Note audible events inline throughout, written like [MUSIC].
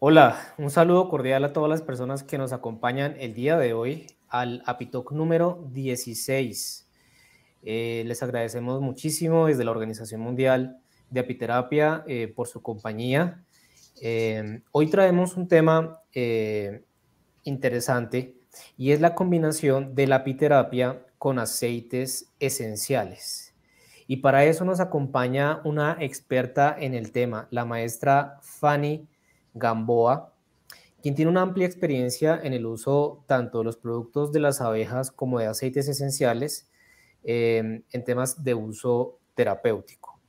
Hola, un saludo cordial a todas las personas que nos acompañan el día de hoy al APITOC número 16. Eh, les agradecemos muchísimo desde la Organización Mundial de Apiterapia eh, por su compañía. Eh, hoy traemos un tema interesante y es la combinación de la apiterapia con aceites esenciales. Y para eso nos acompaña una experta en el tema, la maestra Fanny Gamboa, quien tiene una amplia experiencia en el uso tanto de los productos de las abejas como de aceites esenciales em, en temas de uso terapéutico.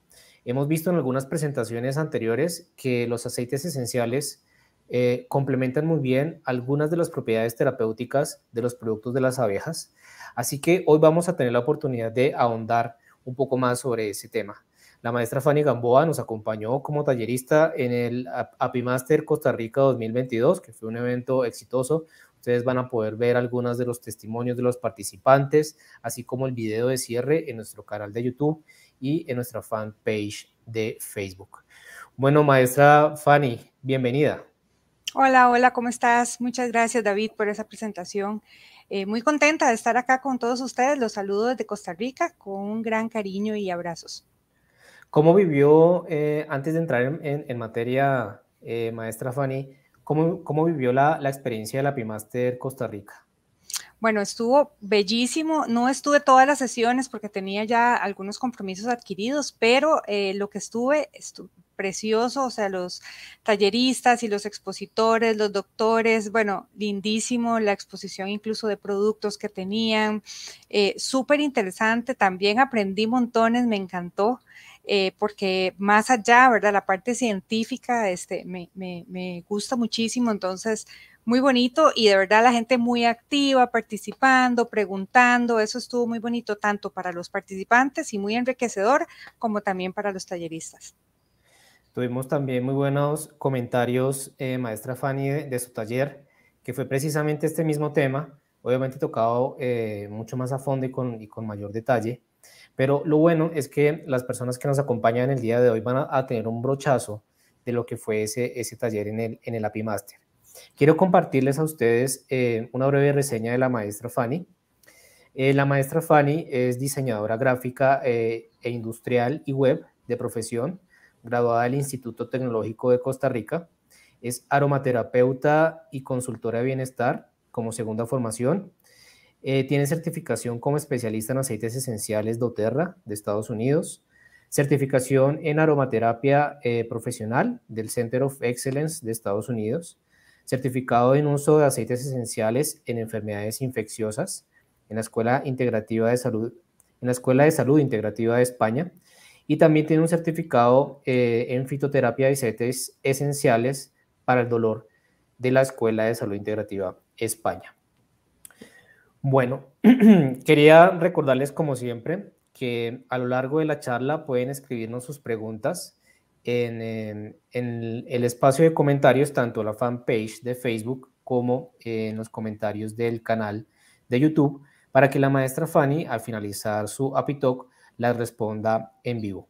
Hemos visto en algunas presentaciones anteriores que los aceites esenciales eh, complementan muy bien algunas de las propiedades terapéuticas de los productos de las abejas, así que hoy vamos a tener la oportunidad de ahondar un poco más sobre ese tema. La maestra Fanny Gamboa nos acompañó como tallerista en el APIMaster Costa Rica 2022, que fue un evento exitoso. Ustedes van a poder ver algunos de los testimonios de los participantes, así como el video de cierre en nuestro canal de YouTube y en nuestra fanpage de Facebook. Bueno, maestra Fanny, bienvenida. Hola, hola, ¿cómo estás? Muchas gracias, David, por esa presentación. Eh, muy contenta de estar acá con todos ustedes. Los saludo desde Costa Rica con un gran cariño y abrazos. ¿Cómo vivió, eh, antes de entrar en, materia, eh, maestra Fanny, ¿cómo, vivió la, experiencia de la Pimaster Costa Rica? Bueno, estuvo bellísimo. No estuve todas las sesiones porque tenía ya algunos compromisos adquiridos, pero eh, lo que estuve, estuvo precioso, o sea, los talleristas y los expositores, los doctores, bueno, lindísimo, la exposición incluso de productos que tenían, súper interesante, también aprendí montones, me encantó. Eh, porque más allá, ¿verdad? La parte científica este, me, gusta muchísimo, entonces muy bonito y de verdad la gente muy activa, participando, preguntando. Eso estuvo muy bonito tanto para los participantes y muy enriquecedor como también para los talleristas. Tuvimos también muy buenos comentarios, eh, maestra Fanny, de, su taller, que fue precisamente este mismo tema, obviamente tocado eh, mucho más a fondo y con mayor detalle. Pero lo bueno es que las personas que nos acompañan el día de hoy van a, tener un brochazo de lo que fue ese, ese taller en el, en el API Master. Quiero compartirles a ustedes eh, una breve reseña de la maestra Fanny. Eh, la maestra Fanny es diseñadora gráfica eh, e industrial y web de profesión, graduada del Instituto Tecnológico de Costa Rica. Es aromaterapeuta y consultora de bienestar como segunda formación. Eh, tiene certificación como especialista en aceites esenciales doTERRA de Estados Unidos, certificación en aromaterapia eh, profesional del Center of Excellence de Estados Unidos, certificado en uso de aceites esenciales en enfermedades infecciosas en la Escuela Integrativa de Salud, en la Escuela de Salud Integrativa de España, y también tiene un certificado eh, en fitoterapia de aceites esenciales para el dolor de la Escuela de Salud Integrativa España. Bueno, [CLEARS THROAT] quería recordarles como siempre que a lo largo de la charla pueden escribirnos sus preguntas en, el espacio de comentarios, tanto la fanpage de Facebook como eh, en los comentarios del canal de YouTube, para que la maestra Fanny, al finalizar su talk las responda en vivo.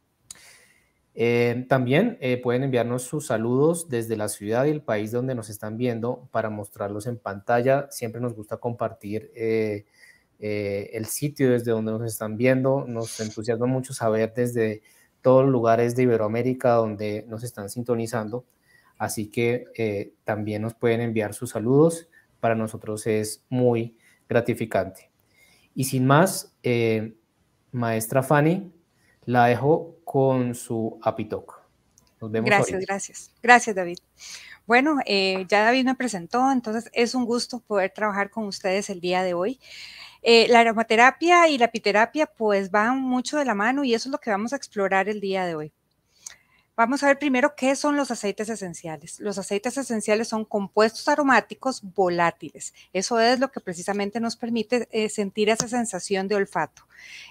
Eh, también eh, pueden enviarnos sus saludos desde la ciudad y el país donde nos están viendo para mostrarlos en pantalla. Siempre nos gusta compartir eh, el sitio desde donde nos están viendo. Nos entusiasma mucho saber desde todos los lugares de Iberoamérica donde nos están sintonizando. Así que también nos pueden enviar sus saludos. Para nosotros es muy gratificante. Y sin más, maestra Fanny, la dejo con su Apitoc. Nos vemos. Gracias, gracias. Gracias, David. Bueno, eh, ya David me presentó, entonces es un gusto poder trabajar con ustedes el día de hoy. Eh, la aromaterapia y la epiterapia pues van mucho de la mano y eso es lo que vamos a explorar el día de hoy. Vamos a ver primero qué son los aceites esenciales. Los aceites esenciales son compuestos aromáticos volátiles. Eso es lo que precisamente nos permite eh, sentir esa sensación de olfato.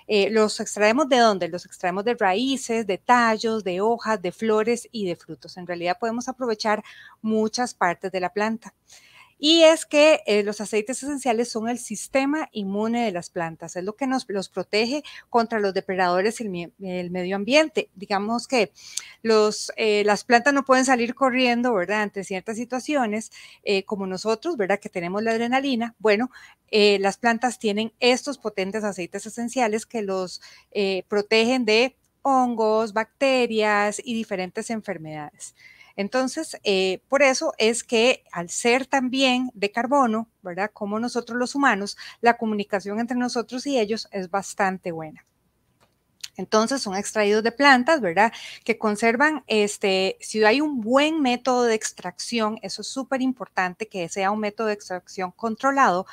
Eh, ¿Los extraemos de dónde? Los extraemos de raíces, de tallos, de hojas, de flores y de frutos. En realidad podemos aprovechar muchas partes de la planta. Y es que eh, los aceites esenciales son el sistema inmune de las plantas, es lo que nos los protege contra los depredadores y el, medio ambiente. Digamos que eh, las plantas no pueden salir corriendo, ¿verdad? Ante ciertas situaciones, eh, como nosotros, ¿verdad? Que tenemos la adrenalina. Bueno, las plantas tienen estos potentes aceites esenciales que los protegen de hongos, bacterias y diferentes enfermedades. Entonces, eh, por eso es que al ser también de carbono, ¿verdad? Como nosotros los humanos, la comunicación entre nosotros y ellos es bastante buena. Entonces son extraídos de plantas, ¿verdad? Que conservan, este, si hay un buen método de extracción, eso es súper importante que sea un método de extracción controlado,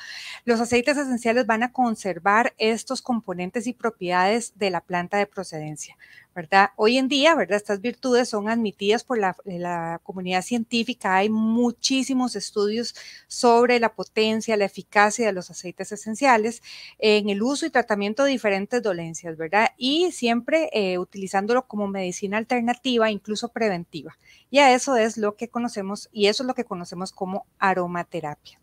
los aceites esenciales van a conservar estos componentes y propiedades de la planta de procedencia, ¿verdad? Hoy en día, ¿verdad? Estas virtudes son admitidas por eh, la, comunidad científica. Hay muchísimos estudios sobre la potencia, la eficacia de los aceites esenciales en el uso y tratamiento de diferentes dolencias, ¿verdad? Y siempre eh, utilizándolo como medicina alternativa, incluso preventiva. Y a eso es lo que conocemos, y eso es lo que conocemos como aromaterapia.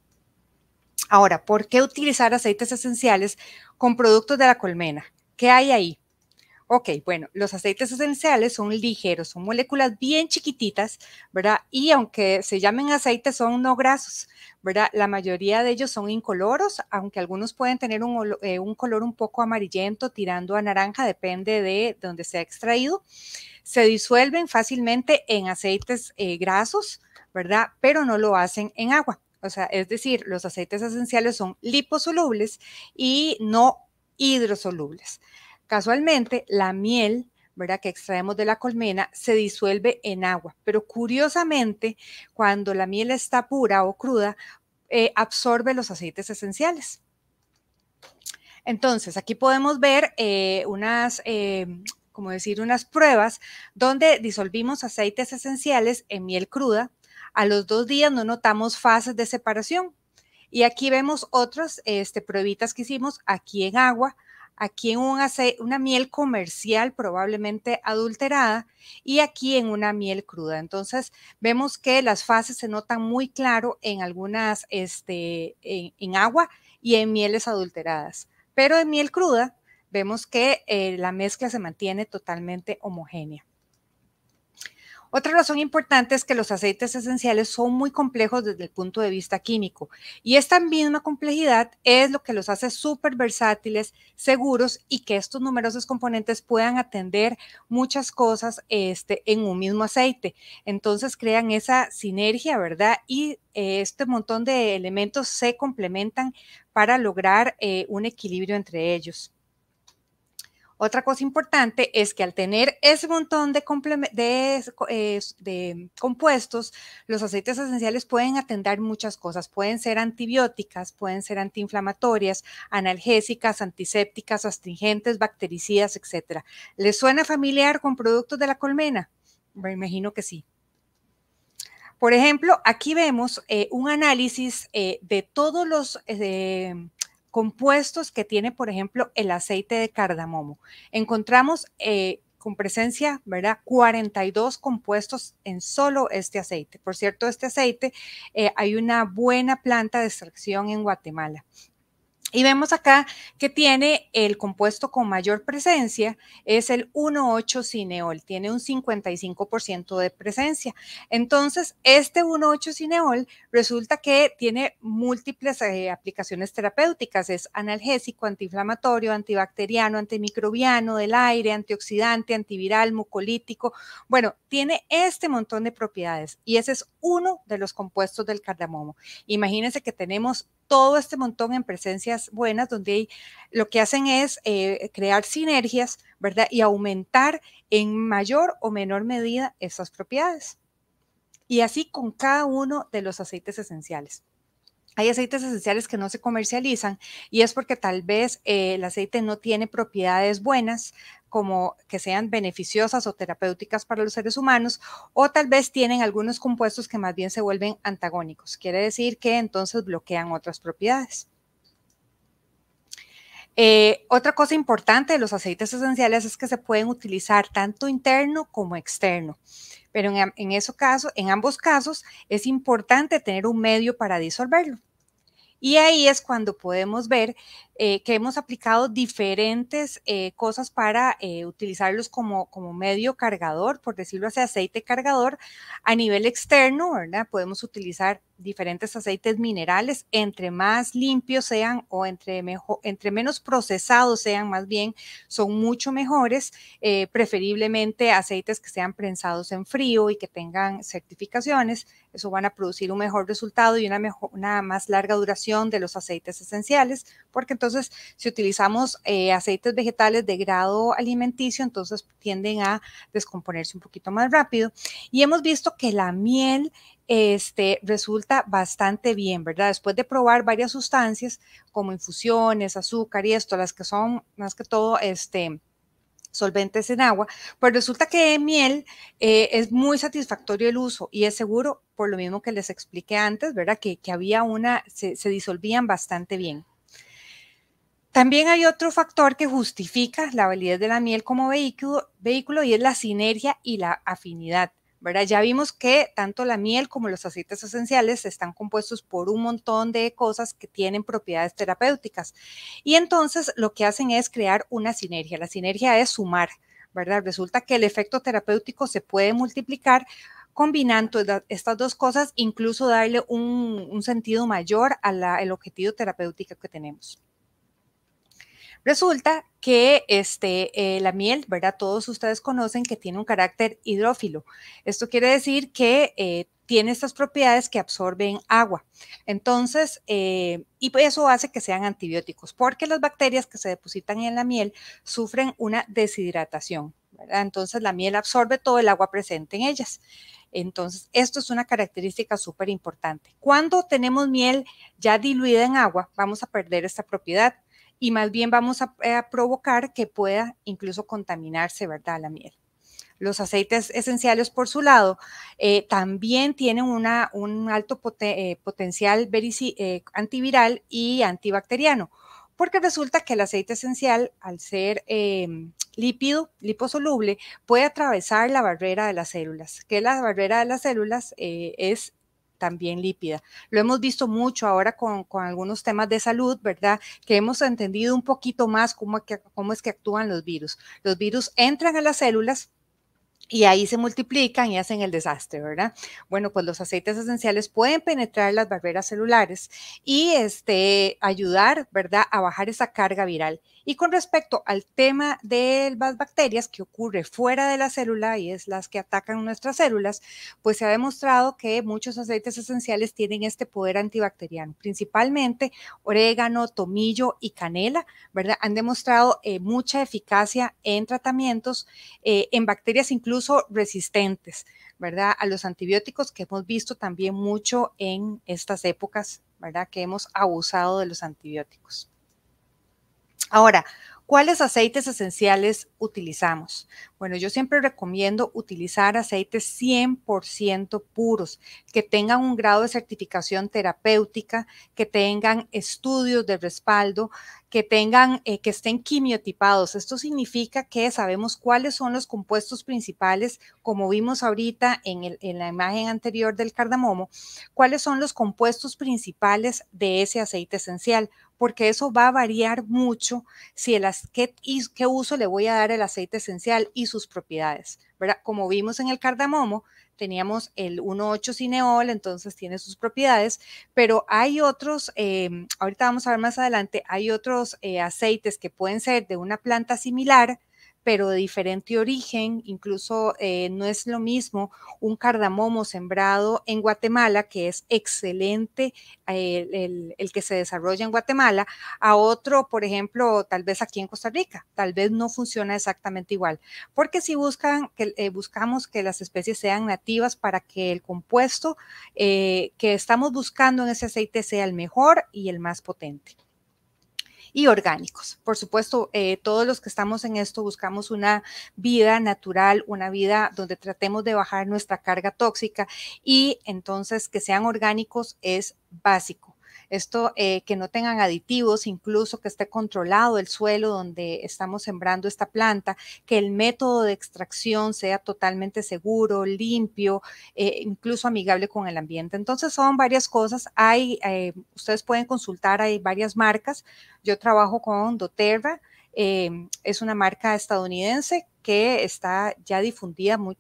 Ahora, ¿por qué utilizar aceites esenciales con productos de la colmena? ¿Qué hay ahí? Ok, bueno, los aceites esenciales son ligeros, son moléculas bien chiquititas, ¿verdad? Y aunque se llamen aceites, son no grasos, ¿verdad? La mayoría de ellos son incoloros, aunque algunos pueden tener un, eh, color un poco amarillento, tirando a naranja, depende de donde sea extraído. Se disuelven fácilmente en aceites eh, grasos, ¿verdad? Pero no lo hacen en agua. O sea, es decir, los aceites esenciales son liposolubles y no hidrosolubles. Casualmente, la miel ¿verdad? que extraemos de la colmena se disuelve en agua, pero curiosamente, cuando la miel está pura o cruda, eh, absorbe los aceites esenciales. Entonces, aquí podemos ver eh, unas, eh, como decir, unas pruebas donde disolvimos aceites esenciales en miel cruda. A los dos días no notamos fases de separación. Y aquí vemos otras este, pruebitas que hicimos aquí en agua aquí en una miel comercial probablemente adulterada y aquí en una miel cruda. Entonces vemos que las fases se notan muy claro en algunas, este, en, agua y en mieles adulteradas. Pero en miel cruda vemos que eh, la mezcla se mantiene totalmente homogénea. Otra razón importante es que los aceites esenciales son muy complejos desde el punto de vista químico y esta misma complejidad es lo que los hace súper versátiles, seguros y que estos numerosos componentes puedan atender muchas cosas este, en un mismo aceite. Entonces crean esa sinergia, ¿verdad? Y eh, este montón de elementos se complementan para lograr eh, un equilibrio entre ellos. Otra cosa importante es que al tener ese montón de, compuestos, los aceites esenciales pueden atender muchas cosas. Pueden ser antibióticas, pueden ser antiinflamatorias, analgésicas, antisépticas, astringentes, bactericidas, etc. ¿Les suena familiar con productos de la colmena? Me imagino que sí. Por ejemplo, aquí vemos eh, un análisis eh, de todos los eh, compuestos que tiene, por ejemplo, el aceite de cardamomo. Encontramos eh, con presencia, ¿verdad? 42 compuestos en solo este aceite. Por cierto, este aceite eh, hay una buena planta de extracción en Guatemala. Y vemos acá que tiene el compuesto con mayor presencia, es el 1,8-cineol, tiene un 55% de presencia. Entonces, este 1,8-cineol resulta que tiene múltiples eh, aplicaciones terapéuticas, es analgésico, antiinflamatorio, antibacteriano, antimicrobiano, del aire, antioxidante, antiviral, mucolítico. Bueno, tiene este montón de propiedades y ese es uno de los compuestos del cardamomo. Imagínense que tenemos todo este montón en presencias buenas, donde lo que hacen es eh, crear sinergias, ¿verdad? Y aumentar en mayor o menor medida esas propiedades. Y así con cada uno de los aceites esenciales. Hay aceites esenciales que no se comercializan y es porque tal vez eh, el aceite no tiene propiedades buenas, como que sean beneficiosas o terapéuticas para los seres humanos, o tal vez tienen algunos compuestos que más bien se vuelven antagónicos. Quiere decir que entonces bloquean otras propiedades. Eh, otra cosa importante de los aceites esenciales es que se pueden utilizar tanto interno como externo, pero en, en, eso caso, en ambos casos es importante tener un medio para disolverlo. Y ahí es cuando podemos ver eh, que hemos aplicado diferentes eh, cosas para eh, utilizarlos como, como medio cargador, por decirlo así, aceite cargador a nivel externo, ¿verdad? Podemos utilizar diferentes aceites minerales, entre más limpios sean o entre, mejor, entre menos procesados sean más bien, son mucho mejores, preferiblemente aceites que sean prensados en frío y que tengan certificaciones, eso van a producir un mejor resultado y una, mejor, una más larga duración de los aceites esenciales, porque entonces entonces, si utilizamos eh, aceites vegetales de grado alimenticio, entonces tienden a descomponerse un poquito más rápido. Y hemos visto que la miel este, resulta bastante bien, ¿verdad? Después de probar varias sustancias como infusiones, azúcar y esto, las que son más que todo, este, solventes en agua, pues resulta que miel eh, es muy satisfactorio el uso y es seguro, por lo mismo que les expliqué antes, ¿verdad? Que, había una, se, se disolvían bastante bien. También hay otro factor que justifica la validez de la miel como vehículo, y es la sinergia y la afinidad. ¿verdad? Ya vimos que tanto la miel como los aceites esenciales están compuestos por un montón de cosas que tienen propiedades terapéuticas. Y entonces lo que hacen es crear una sinergia. La sinergia es sumar, ¿verdad? Resulta que el efecto terapéutico se puede multiplicar combinando estas dos cosas, incluso darle un sentido mayor al objetivo terapéutico que tenemos. Resulta que este, eh, la miel, ¿verdad? Todos ustedes conocen que tiene un carácter hidrófilo. Esto quiere decir que eh, tiene estas propiedades que absorben agua. Entonces, eh, y eso hace que sean antibióticos, porque las bacterias que se depositan en la miel sufren una deshidratación, Entonces, la miel absorbe todo el agua presente en ellas. Entonces, esto es una característica súper importante. Cuando tenemos miel ya diluida en agua, vamos a perder esta propiedad y más bien vamos eh, a, provocar que pueda incluso contaminarse, ¿verdad?, la miel los aceites esenciales por su lado eh, también tienen una, un alto eh, potencial antiviral y antibacteriano, porque resulta que el aceite esencial, al ser em, lípido, liposoluble, puede atravesar la barrera de las células, que la barrera de las células es también lípida. Lo hemos visto mucho ahora con, algunos temas de salud, ¿verdad? Que hemos entendido un poquito más cómo, cómo es que actúan los virus. Los virus entran a las células, y ahí se multiplican y hacen el desastre, ¿verdad? Bueno, pues los aceites esenciales pueden penetrar las barreras celulares y este, ayudar, ¿verdad?, a bajar esa carga viral. Y con respecto al tema de las bacterias que ocurre fuera de la célula y es las que atacan nuestras células, pues se ha demostrado que muchos aceites esenciales tienen este poder antibacteriano, principalmente orégano, tomillo y canela, ¿verdad? Han demostrado eh, mucha eficacia en tratamientos eh, en bacterias incluso resistentes, ¿verdad? A los antibióticos que hemos visto también mucho en estas épocas, ¿verdad? Que hemos abusado de los antibióticos. Ahora, ¿cuáles aceites esenciales utilizamos? Bueno, yo siempre recomiendo utilizar aceites 100% puros, que tengan un grado de certificación terapéutica, que tengan estudios de respaldo, que tengan, eh, que estén quimiotipados. Esto significa que sabemos cuáles son los compuestos principales, como vimos ahorita en la imagen anterior del cardamomo, cuáles son los compuestos principales de ese aceite esencial porque eso va a variar mucho si el, qué, uso le voy a dar el aceite esencial y sus propiedades. ¿verdad? Como vimos en el cardamomo, teníamos el 1,8 cineol, entonces tiene sus propiedades, pero hay otros, em, ahorita vamos a ver más adelante, hay otros eh, aceites que pueden ser de una planta similar, pero de diferente origen, incluso eh, no es lo mismo un cardamomo sembrado en Guatemala, que es excelente eh, el, que se desarrolla en Guatemala, a otro, por ejemplo, tal vez aquí en Costa Rica, tal vez no funciona exactamente igual, porque si buscan, eh, buscamos que las especies sean nativas para que el compuesto que estamos buscando en ese aceite sea el mejor y el más potente y orgánicos. Por supuesto, eh, todos los que estamos en esto buscamos una vida natural, una vida donde tratemos de bajar nuestra carga tóxica y entonces que sean orgánicos es básico. Esto eh, que no tengan aditivos, incluso que esté controlado el suelo donde estamos sembrando esta planta, que el método de extracción sea totalmente seguro, limpio, eh, incluso amigable con el ambiente. Entonces son varias cosas. Hay, eh, ustedes pueden consultar, hay varias marcas. Yo trabajo con doTERRA. es una marca estadounidense que está ya difundida muy,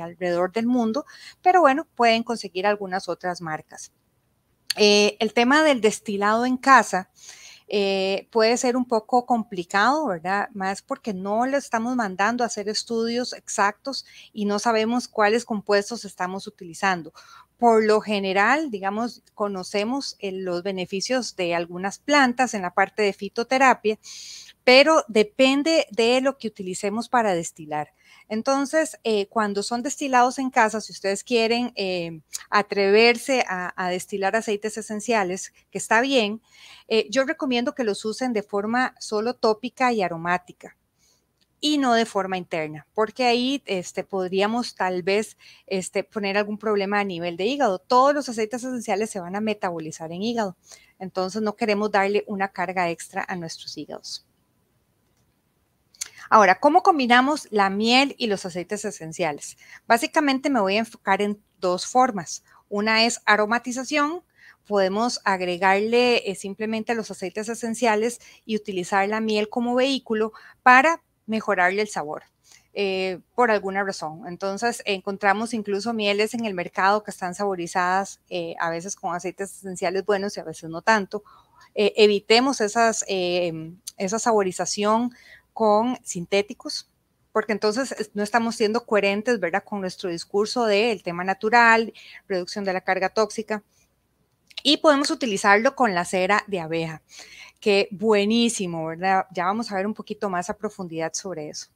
alrededor del mundo, pero bueno, pueden conseguir algunas otras marcas. Eh, el tema del destilado en casa eh, puede ser un poco complicado, ¿verdad? Más porque no le estamos mandando a hacer estudios exactos y no sabemos cuáles compuestos estamos utilizando. Por lo general, digamos, conocemos eh, los beneficios de algunas plantas en la parte de fitoterapia, pero depende de lo que utilicemos para destilar. Entonces, eh, cuando son destilados en casa, si ustedes quieren eh, atreverse a, destilar aceites esenciales, que está bien, eh, yo recomiendo que los usen de forma solo tópica y aromática y no de forma interna, porque ahí este, podríamos tal vez este, poner algún problema a nivel de hígado. Todos los aceites esenciales se van a metabolizar en hígado, entonces no queremos darle una carga extra a nuestros hígados. Ahora, ¿cómo combinamos la miel y los aceites esenciales? Básicamente me voy a enfocar en dos formas. Una es aromatización, podemos agregarle eh, simplemente los aceites esenciales y utilizar la miel como vehículo para mejorarle el sabor. Eh, por alguna razón. Entonces encontramos incluso mieles en el mercado que están saborizadas eh, a veces con aceites esenciales buenos y a veces no tanto. evitemos esas, esa saborización con sintéticos, porque entonces no estamos siendo coherentes, ¿verdad?, con nuestro discurso del tema natural, reducción de la carga tóxica. Y podemos utilizarlo con la cera de abeja, que buenísimo, ¿verdad? Ya vamos a ver un poquito más a profundidad sobre eso.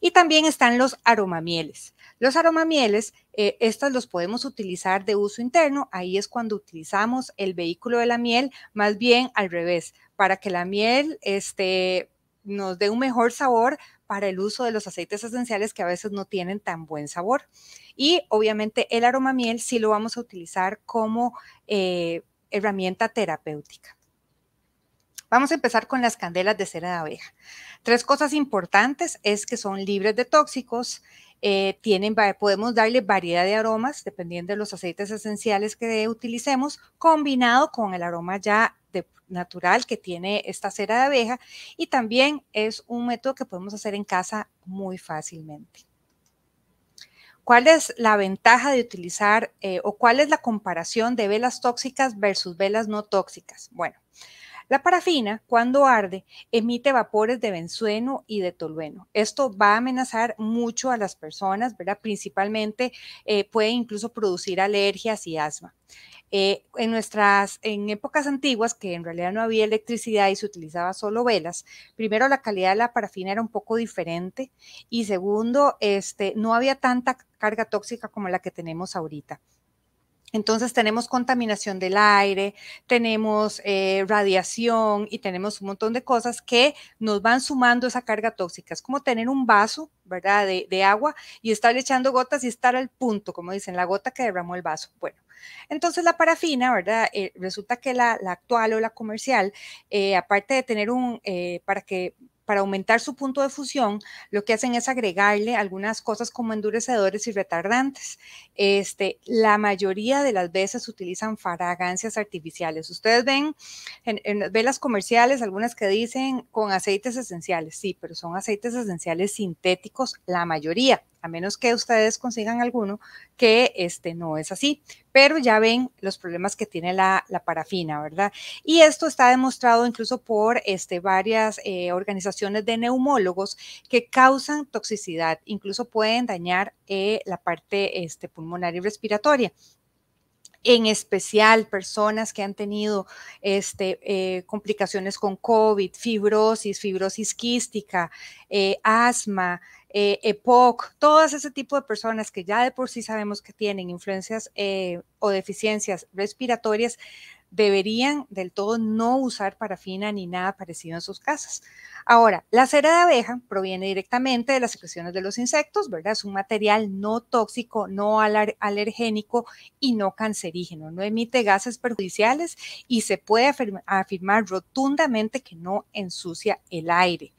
Y también están los aromamieles. Los aromamieles, eh, estas los podemos utilizar de uso interno, ahí es cuando utilizamos el vehículo de la miel, más bien al revés, para que la miel este, nos dé un mejor sabor para el uso de los aceites esenciales que a veces no tienen tan buen sabor. Y obviamente el aroma miel sí lo vamos a utilizar como eh, herramienta terapéutica. Vamos a empezar con las candelas de cera de abeja. Tres cosas importantes es que son libres de tóxicos, eh, tienen, podemos darle variedad de aromas dependiendo de los aceites esenciales que utilicemos, combinado con el aroma ya natural que tiene esta cera de abeja y también es un método que podemos hacer en casa muy fácilmente. ¿Cuál es la ventaja de utilizar eh, o cuál es la comparación de velas tóxicas versus velas no tóxicas? Bueno, la parafina, cuando arde, emite vapores de benzueno y de tolueno. Esto va a amenazar mucho a las personas, ¿verdad? Principalmente eh, puede incluso producir alergias y asma. Eh, en nuestras, en épocas antiguas, que en realidad no había electricidad y se utilizaba solo velas, primero la calidad de la parafina era un poco diferente y segundo, este, no había tanta carga tóxica como la que tenemos ahorita. Entonces tenemos contaminación del aire, tenemos eh, radiación y tenemos un montón de cosas que nos van sumando esa carga tóxica. Es como tener un vaso, ¿verdad? De, agua y estar echando gotas y estar al punto, como dicen, la gota que derramó el vaso. Bueno, entonces la parafina, ¿verdad? Eh, resulta que la, actual o la comercial, eh, aparte de tener un, para que para aumentar su punto de fusión, lo que hacen es agregarle algunas cosas como endurecedores y retardantes. Este, la mayoría de las veces utilizan fragancias artificiales. Ustedes ven en, en, velas comerciales algunas que dicen con aceites esenciales, sí, pero son aceites esenciales sintéticos la mayoría a menos que ustedes consigan alguno, que este no es así. Pero ya ven los problemas que tiene la, parafina, ¿verdad? Y esto está demostrado incluso por este, varias eh, organizaciones de neumólogos que causan toxicidad, incluso pueden dañar eh, la parte este, pulmonar y respiratoria en especial personas que han tenido este, eh, complicaciones con COVID, fibrosis, fibrosis quística, asma, eh, EPOC, todas ese tipo de personas que ya de por sí sabemos que tienen influencias eh, o deficiencias respiratorias, deberían del todo no usar parafina ni nada parecido en sus casas. Ahora, la cera de abeja proviene directamente de las secreciones de los insectos, ¿verdad? Es un material no tóxico, no alergénico y no cancerígeno. No emite gases perjudiciales y se puede afirmar rotundamente que no ensucia el aire,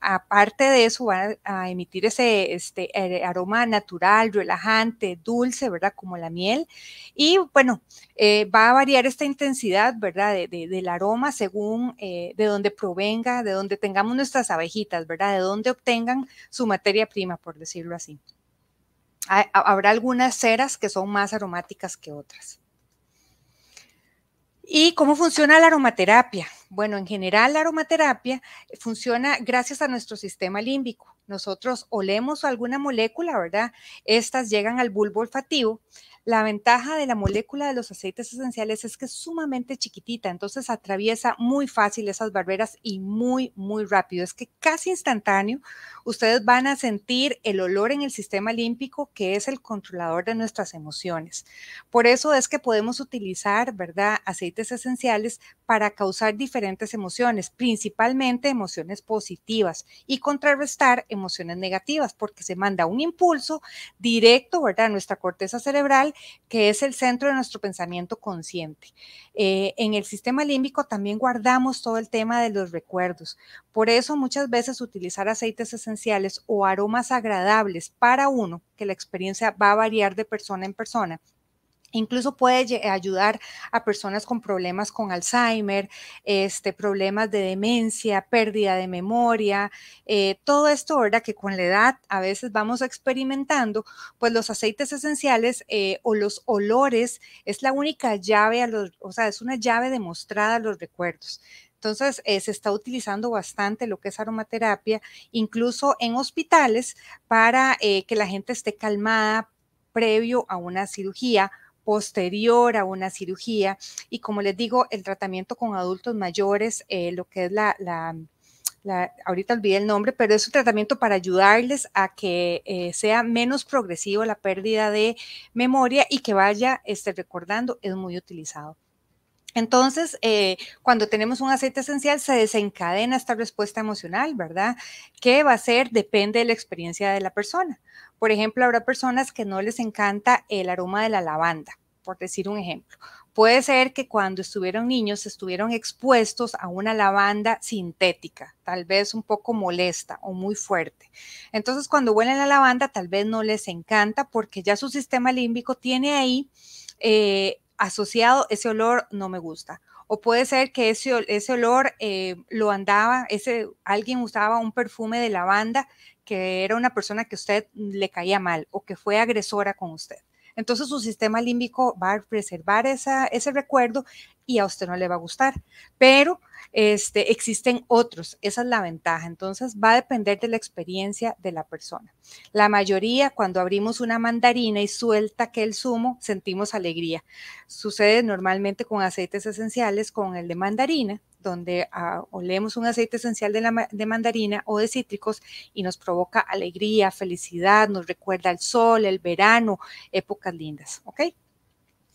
Aparte de eso, van a, emitir ese este, eh, aroma natural, relajante, dulce, ¿verdad? Como la miel. Y bueno, eh, va a variar esta intensidad, ¿verdad? del aroma según eh, de dónde provenga, de dónde tengamos nuestras abejitas, ¿verdad? De dónde obtengan su materia prima, por decirlo así. habrá algunas ceras que son más aromáticas que otras. ¿Y cómo funciona la aromaterapia? Bueno, en general la aromaterapia funciona gracias a nuestro sistema límbico. Nosotros olemos alguna molécula, ¿verdad? Estas llegan al bulbo olfativo, la ventaja de la molécula de los aceites esenciales es que es sumamente chiquitita, entonces atraviesa muy fácil esas barreras y muy, muy rápido. Es que casi instantáneo ustedes van a sentir el olor en el sistema límpico que es el controlador de nuestras emociones. Por eso es que podemos utilizar, ¿verdad?, aceites esenciales para causar diferentes emociones, principalmente emociones positivas y contrarrestar emociones negativas, porque se manda un impulso directo, ¿verdad?, a nuestra corteza cerebral que es el centro de nuestro pensamiento consciente. Eh, en el sistema límbico también guardamos todo el tema de los recuerdos. Por eso muchas veces utilizar aceites esenciales o aromas agradables para uno, que la experiencia va a variar de persona en persona, Incluso puede ayudar a personas con problemas con Alzheimer, este, problemas de demencia, pérdida de memoria, eh, todo esto, ¿verdad? Que con la edad a veces vamos experimentando, pues los aceites esenciales eh, o los olores es la única llave, a los, o sea, es una llave demostrada a los recuerdos. Entonces, eh, se está utilizando bastante lo que es aromaterapia, incluso en hospitales, para que la gente esté calmada previo a una cirugía posterior a una cirugía. Y como les digo, el tratamiento con adultos mayores, eh, lo que es la, ahorita olvidé el nombre, pero es un tratamiento para ayudarles a que eh, sea menos progresivo la pérdida de memoria y que vaya este, recordando, es muy utilizado. Entonces, eh, cuando tenemos un aceite esencial, se desencadena esta respuesta emocional, ¿verdad? ¿Qué va a ser, depende de la experiencia de la persona. Por ejemplo, habrá personas que no les encanta el aroma de la lavanda, por decir un ejemplo. Puede ser que cuando estuvieron niños estuvieron expuestos a una lavanda sintética, tal vez un poco molesta o muy fuerte. Entonces, cuando huelen la lavanda, tal vez no les encanta porque ya su sistema límbico tiene ahí eh, asociado, ese olor no me gusta. O puede ser que ese, ese olor eh, lo andaba, ese, alguien usaba un perfume de lavanda que era una persona que a usted le caía mal o que fue agresora con usted. Entonces su sistema límbico va a preservar esa, ese recuerdo y a usted no le va a gustar, pero este, existen otros, esa es la ventaja, entonces va a depender de la experiencia de la persona. La mayoría cuando abrimos una mandarina y suelta aquel zumo, sentimos alegría. Sucede normalmente con aceites esenciales, con el de mandarina, donde ah, olemos un aceite esencial de, de, mandarina o de cítricos y nos provoca alegría, felicidad, nos recuerda el sol, el verano, épocas lindas, ¿ok?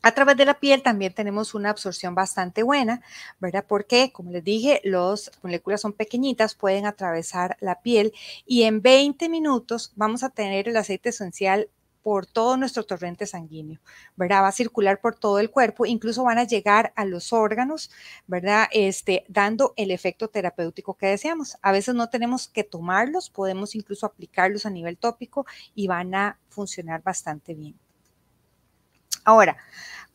A través de la piel también tenemos una absorción bastante buena, ¿verdad? Porque, como les dije, las moléculas son pequeñitas, pueden atravesar la piel y en 20 minutos vamos a tener el aceite esencial por todo nuestro torrente sanguíneo, ¿verdad? Va a circular por todo el cuerpo, incluso van a llegar a los órganos, ¿verdad? Este, dando el efecto terapéutico que deseamos. A veces no tenemos que tomarlos, podemos incluso aplicarlos a nivel tópico y van a funcionar bastante bien. Ahora,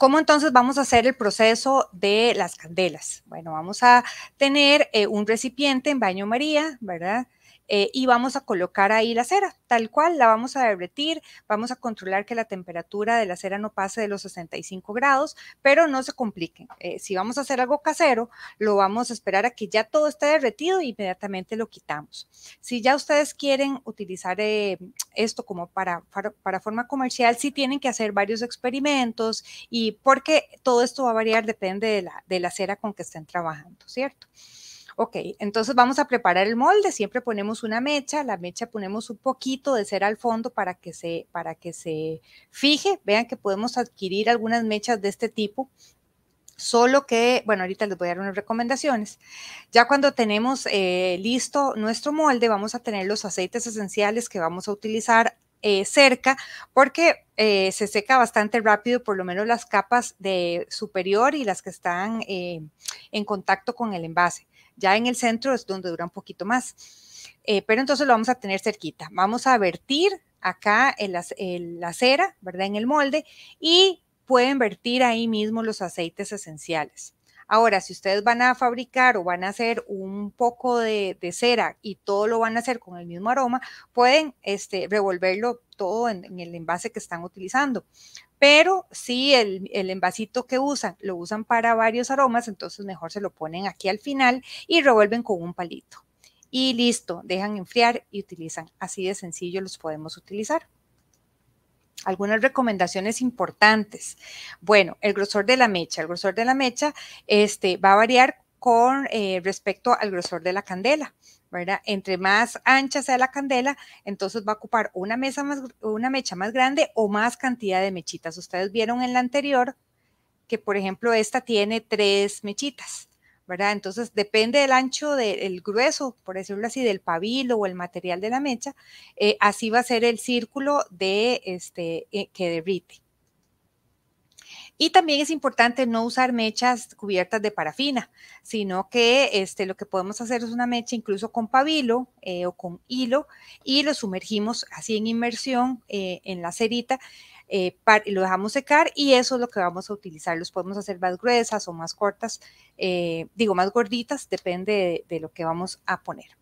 ¿Cómo entonces vamos a hacer el proceso de las candelas? Bueno, vamos a tener eh, un recipiente en baño María, ¿verdad? Eh, y vamos a colocar ahí la cera, tal cual, la vamos a derretir, vamos a controlar que la temperatura de la cera no pase de los 65 grados, pero no se compliquen. Eh, si vamos a hacer algo casero, lo vamos a esperar a que ya todo esté derretido e inmediatamente lo quitamos. Si ya ustedes quieren utilizar eh, esto como para, forma comercial, sí tienen que hacer varios experimentos y porque todo esto va a variar, depende de la, de la cera con que estén trabajando, ¿cierto? Ok, entonces vamos a preparar el molde, siempre ponemos una mecha, la mecha ponemos un poquito de cera al fondo para que se, para que se fije. Vean que podemos adquirir algunas mechas de este tipo, solo que, bueno, ahorita les voy a dar unas recomendaciones. Ya cuando tenemos eh, listo nuestro molde, vamos a tener los aceites esenciales que vamos a utilizar eh, cerca porque eh, se seca bastante rápido, por lo menos las capas de superior y las que están en contacto con el envase. Ya en el centro es donde dura un poquito más. Eh, pero entonces lo vamos a tener cerquita. Vamos a vertir acá la, cera, ¿verdad? En el molde y pueden vertir ahí mismo los aceites esenciales. Ahora, si ustedes van a fabricar o van a hacer un poco de, cera y todo lo van a hacer con el mismo aroma, pueden este, revolverlo todo en el envase que están utilizando pero si el, envasito que usan lo usan para varios aromas, entonces mejor se lo ponen aquí al final y revuelven con un palito. Y listo, dejan enfriar y utilizan. Así de sencillo los podemos utilizar. Algunas recomendaciones importantes. Bueno, el grosor de la mecha. El grosor de la mecha este, va a variar con eh, respecto al grosor de la candela. ¿verdad? Entre más ancha sea la candela, entonces va a ocupar una, mesa más, una mecha más grande o más cantidad de mechitas. Ustedes vieron en la anterior que, por ejemplo, esta tiene tres mechitas, ¿verdad? Entonces depende del ancho, del grueso, por decirlo así, del pabilo o el material de la mecha, eh, así va a ser el círculo de este, eh, que derrite. Y también es importante no usar mechas cubiertas de parafina, sino que este, lo que podemos hacer es una mecha incluso con pabilo eh, o con hilo y lo sumergimos así en inmersión eh, en la cerita. Eh, lo dejamos secar y eso es lo que vamos a utilizar. Los podemos hacer más gruesas o más cortas, digo más gorditas, depende de, lo que vamos a poner.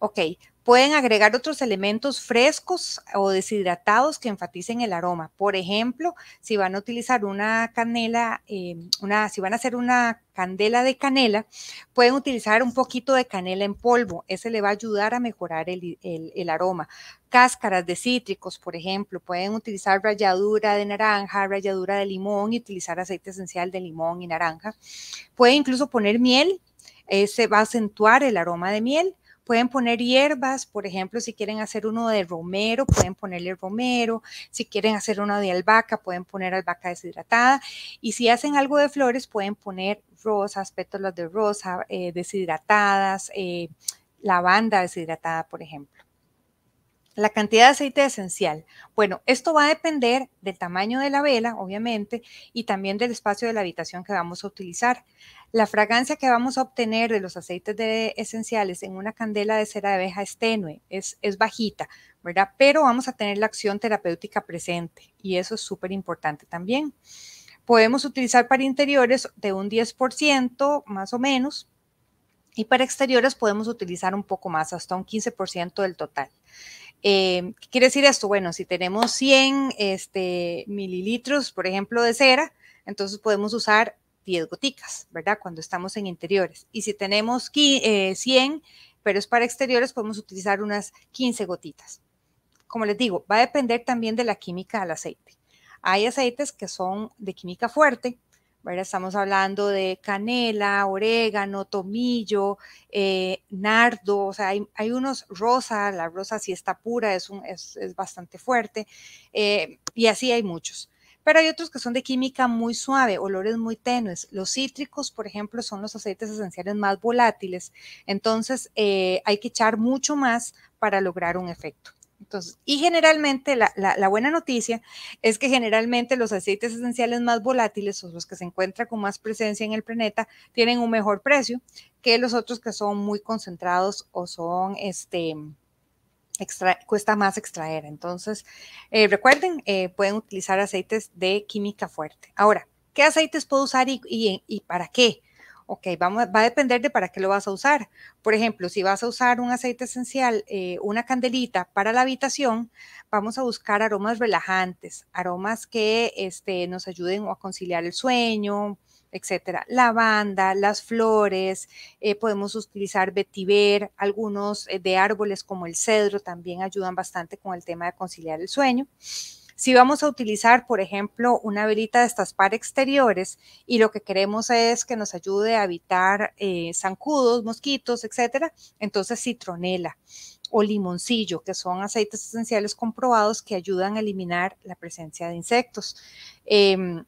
Ok, Pueden agregar otros elementos frescos o deshidratados que enfaticen el aroma. Por ejemplo, si van a utilizar una canela, em, si van a hacer una candela de canela, pueden utilizar un poquito de canela en polvo. Ese le va a ayudar a mejorar el, aroma. Cáscaras de cítricos, por ejemplo, pueden utilizar ralladura de naranja, ralladura de limón y utilizar aceite esencial de limón y naranja. Pueden incluso poner miel. ese va a acentuar el aroma de miel Pueden poner hierbas, por ejemplo, si quieren hacer uno de romero, pueden ponerle romero, si quieren hacer uno de albahaca, pueden poner albahaca deshidratada y si hacen algo de flores, pueden poner rosas, pétalos de rosa eh, deshidratadas, eh, lavanda deshidratada, por ejemplo. La cantidad de aceite esencial. Bueno, esto va a depender del tamaño de la vela, obviamente, y también del espacio de la habitación que vamos a utilizar. La fragancia que vamos a obtener de los aceites esenciales en una candela de cera de abeja es tenue, es, es bajita, ¿verdad? Pero vamos a tener la acción terapéutica presente y eso es súper importante también. Podemos utilizar para interiores de un 10% más o menos y para exteriores podemos utilizar un poco más, hasta un 15% del total. Eh, ¿Qué quiere decir esto? Bueno, si tenemos 100 este, mililitros, por ejemplo, de cera, entonces podemos usar 10 goticas, ¿verdad? Cuando estamos en interiores. Y si tenemos 100, eh, pero es para exteriores, podemos utilizar unas 15 gotitas. Como les digo, va a depender también de la química del aceite. Hay aceites que son de química fuerte, Estamos hablando de canela, orégano, tomillo, eh, nardo, o sea, hay, unos rosa, la rosa si está pura es, bastante fuerte, eh, y así hay muchos. Pero hay otros que son de química muy suave, olores muy tenues. Los cítricos, por ejemplo, son los aceites esenciales más volátiles. Entonces, eh, hay que echar mucho más para lograr un efecto. Entonces, y generalmente la, buena noticia es que generalmente los aceites esenciales más volátiles o los que se encuentran con más presencia en el planeta tienen un mejor precio que los otros que son muy concentrados o son este, cuesta más extraer. Entonces, eh, recuerden, eh, pueden utilizar aceites de química fuerte. Ahora, ¿qué aceites puedo usar y para qué? Ok, vamos, va a depender de para qué lo vas a usar. Por ejemplo, si vas a usar un aceite esencial, eh, una candelita para la habitación, vamos a buscar aromas relajantes, aromas que este, nos ayuden a conciliar el sueño, etcétera. Lavanda, las flores, eh, podemos utilizar vetiver, algunos eh, de árboles como el cedro también ayudan bastante con el tema de conciliar el sueño. Si vamos a utilizar, por ejemplo, una velita de estas par exteriores y lo que queremos es que nos ayude a evitar eh, zancudos, mosquitos, etcétera, entonces citronela o limoncillo, que son aceites esenciales comprobados que ayudan a eliminar la presencia de insectos. Em,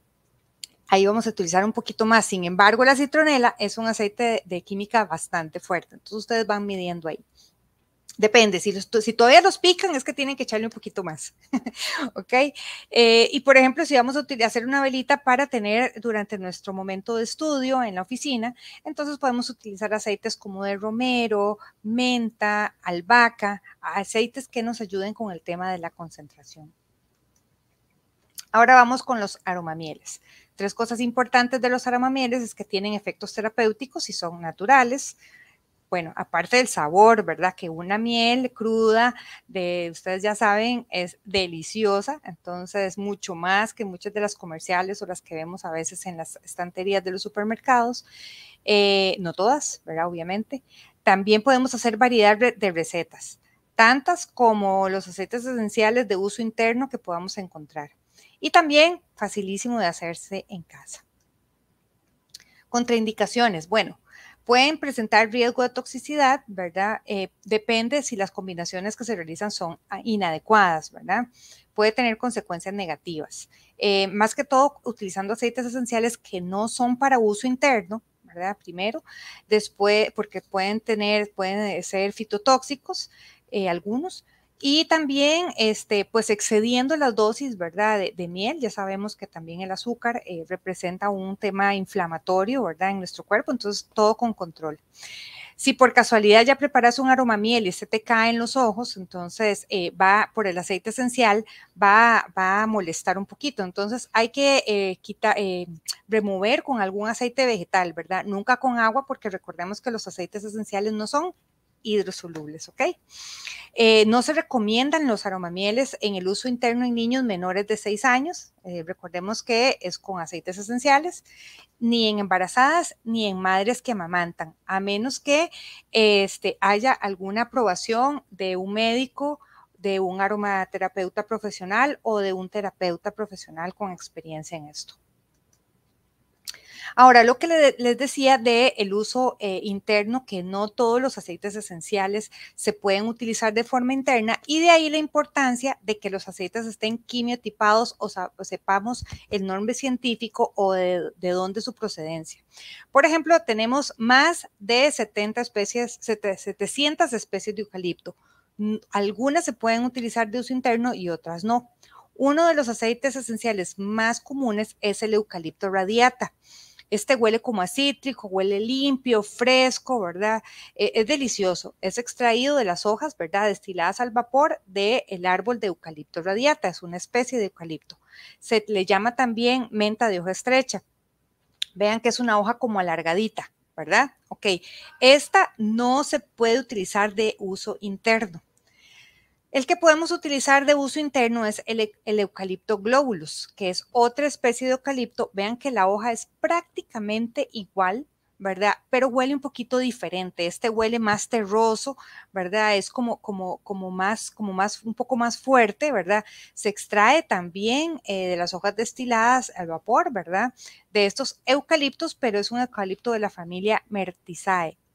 ahí vamos a utilizar un poquito más. Sin embargo, la citronela es un aceite de química bastante fuerte, entonces ustedes van midiendo ahí. Depende, si, todavía los pican es que tienen que echarle un poquito más, [LAUGHS] ¿ok? Eh, y por ejemplo, si vamos a hacer una velita para tener durante nuestro momento de estudio en la oficina, entonces podemos utilizar aceites como de romero, menta, albahaca, aceites que nos ayuden con el tema de la concentración. Ahora vamos con los aromamieles. Tres cosas importantes de los aromamieles es que tienen efectos terapéuticos y son naturales, bueno, aparte del sabor, ¿verdad? Que una miel cruda, de ustedes ya saben, es deliciosa, entonces mucho más que muchas de las comerciales o las que vemos a veces en las estanterías de los supermercados. Eh, no todas, ¿verdad? Obviamente. También podemos hacer variedad de recetas, tantas como los aceites esenciales de uso interno que podamos encontrar. Y también facilísimo de hacerse en casa. Contraindicaciones. Bueno, Pueden presentar riesgo de toxicidad, ¿verdad? Eh, depende si las combinaciones que se realizan son ah, inadecuadas, ¿verdad? Puede tener consecuencias negativas. Eh, más que todo, utilizando aceites esenciales que no son para uso interno, ¿verdad? Primero, después, porque pueden tener, pueden eh, ser fitotóxicos, algunos, y también, este, pues excediendo las dosis, ¿verdad? De, miel, ya sabemos que también el azúcar eh, representa un tema inflamatorio, ¿verdad? En nuestro cuerpo, entonces todo con control. Si por casualidad ya preparas un aroma miel y se te cae en los ojos, entonces eh, va por el aceite esencial, va, va, a molestar un poquito. Entonces hay que eh, quitar, remover con algún aceite vegetal, ¿verdad? Nunca con agua, porque recordemos que los aceites esenciales no son hidrosolubles, ¿ok? Eh, no se recomiendan los aromamieles en el uso interno en niños menores de 6 años, eh, recordemos que es con aceites esenciales, ni en embarazadas ni en madres que amamantan, a menos que este, haya alguna aprobación de un médico de un aromaterapeuta profesional o de un terapeuta profesional con experiencia en esto. Ahora, lo que les decía del el uso eh, interno, que no todos los aceites esenciales se pueden utilizar de forma interna y de ahí la importancia de que los aceites estén quimiotipados o, pues, sepamos el nombre científico o de, de, dónde su procedencia. Por ejemplo, tenemos más de 70 especies, 700 especies de eucalipto. Algunas se pueden utilizar de uso interno y otras no. Uno de los aceites esenciales más comunes es el eucalipto radiata. Este huele como a cítrico, huele limpio, fresco, ¿verdad? Eh, es delicioso. Es extraído de las hojas, ¿verdad? Destiladas al vapor del el árbol de eucalipto radiata. Es una especie de eucalipto. Se le llama también menta de hoja estrecha. Vean que es una hoja como alargadita, ¿verdad? Ok. Esta no se puede utilizar de uso interno. El que podemos utilizar de uso interno es e-, el, eucalipto globulus, que es otra especie de eucalipto. Vean que la hoja es prácticamente igual, ¿verdad? Pero huele un poquito diferente. Este huele más terroso, ¿verdad? Es como, como, como más, como más, un poco más fuerte, ¿verdad? Se extrae también eh, de las hojas destiladas al vapor, ¿verdad? De estos eucaliptos, pero es un eucalipto de la familia Myrtaceae.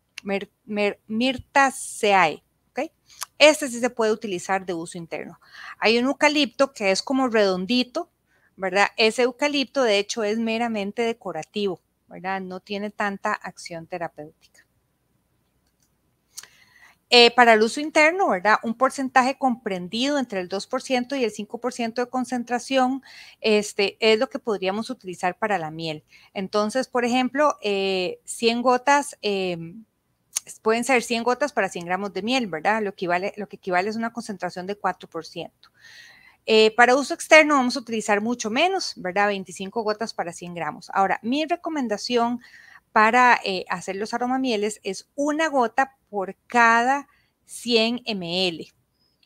Este sí se puede utilizar de uso interno. Hay un eucalipto que es como redondito, ¿verdad? Ese eucalipto de hecho es meramente decorativo, ¿verdad? No tiene tanta acción terapéutica. Eh, para el uso interno, ¿verdad? Un porcentaje comprendido entre el 2% y el 5% de concentración este, es lo que podríamos utilizar para la miel. Entonces, por ejemplo, 100 eh, gotas em, pueden ser 100 gotas para 100 gramos de miel, ¿verdad? Lo que, equivale, lo es una concentración de 4%. Eh, para uso externo vamos a utilizar mucho menos, ¿verdad? 25 gotas para 100 gramos. Ahora, mi recomendación para eh, hacer los aromamieles es una gota por cada 100 ml.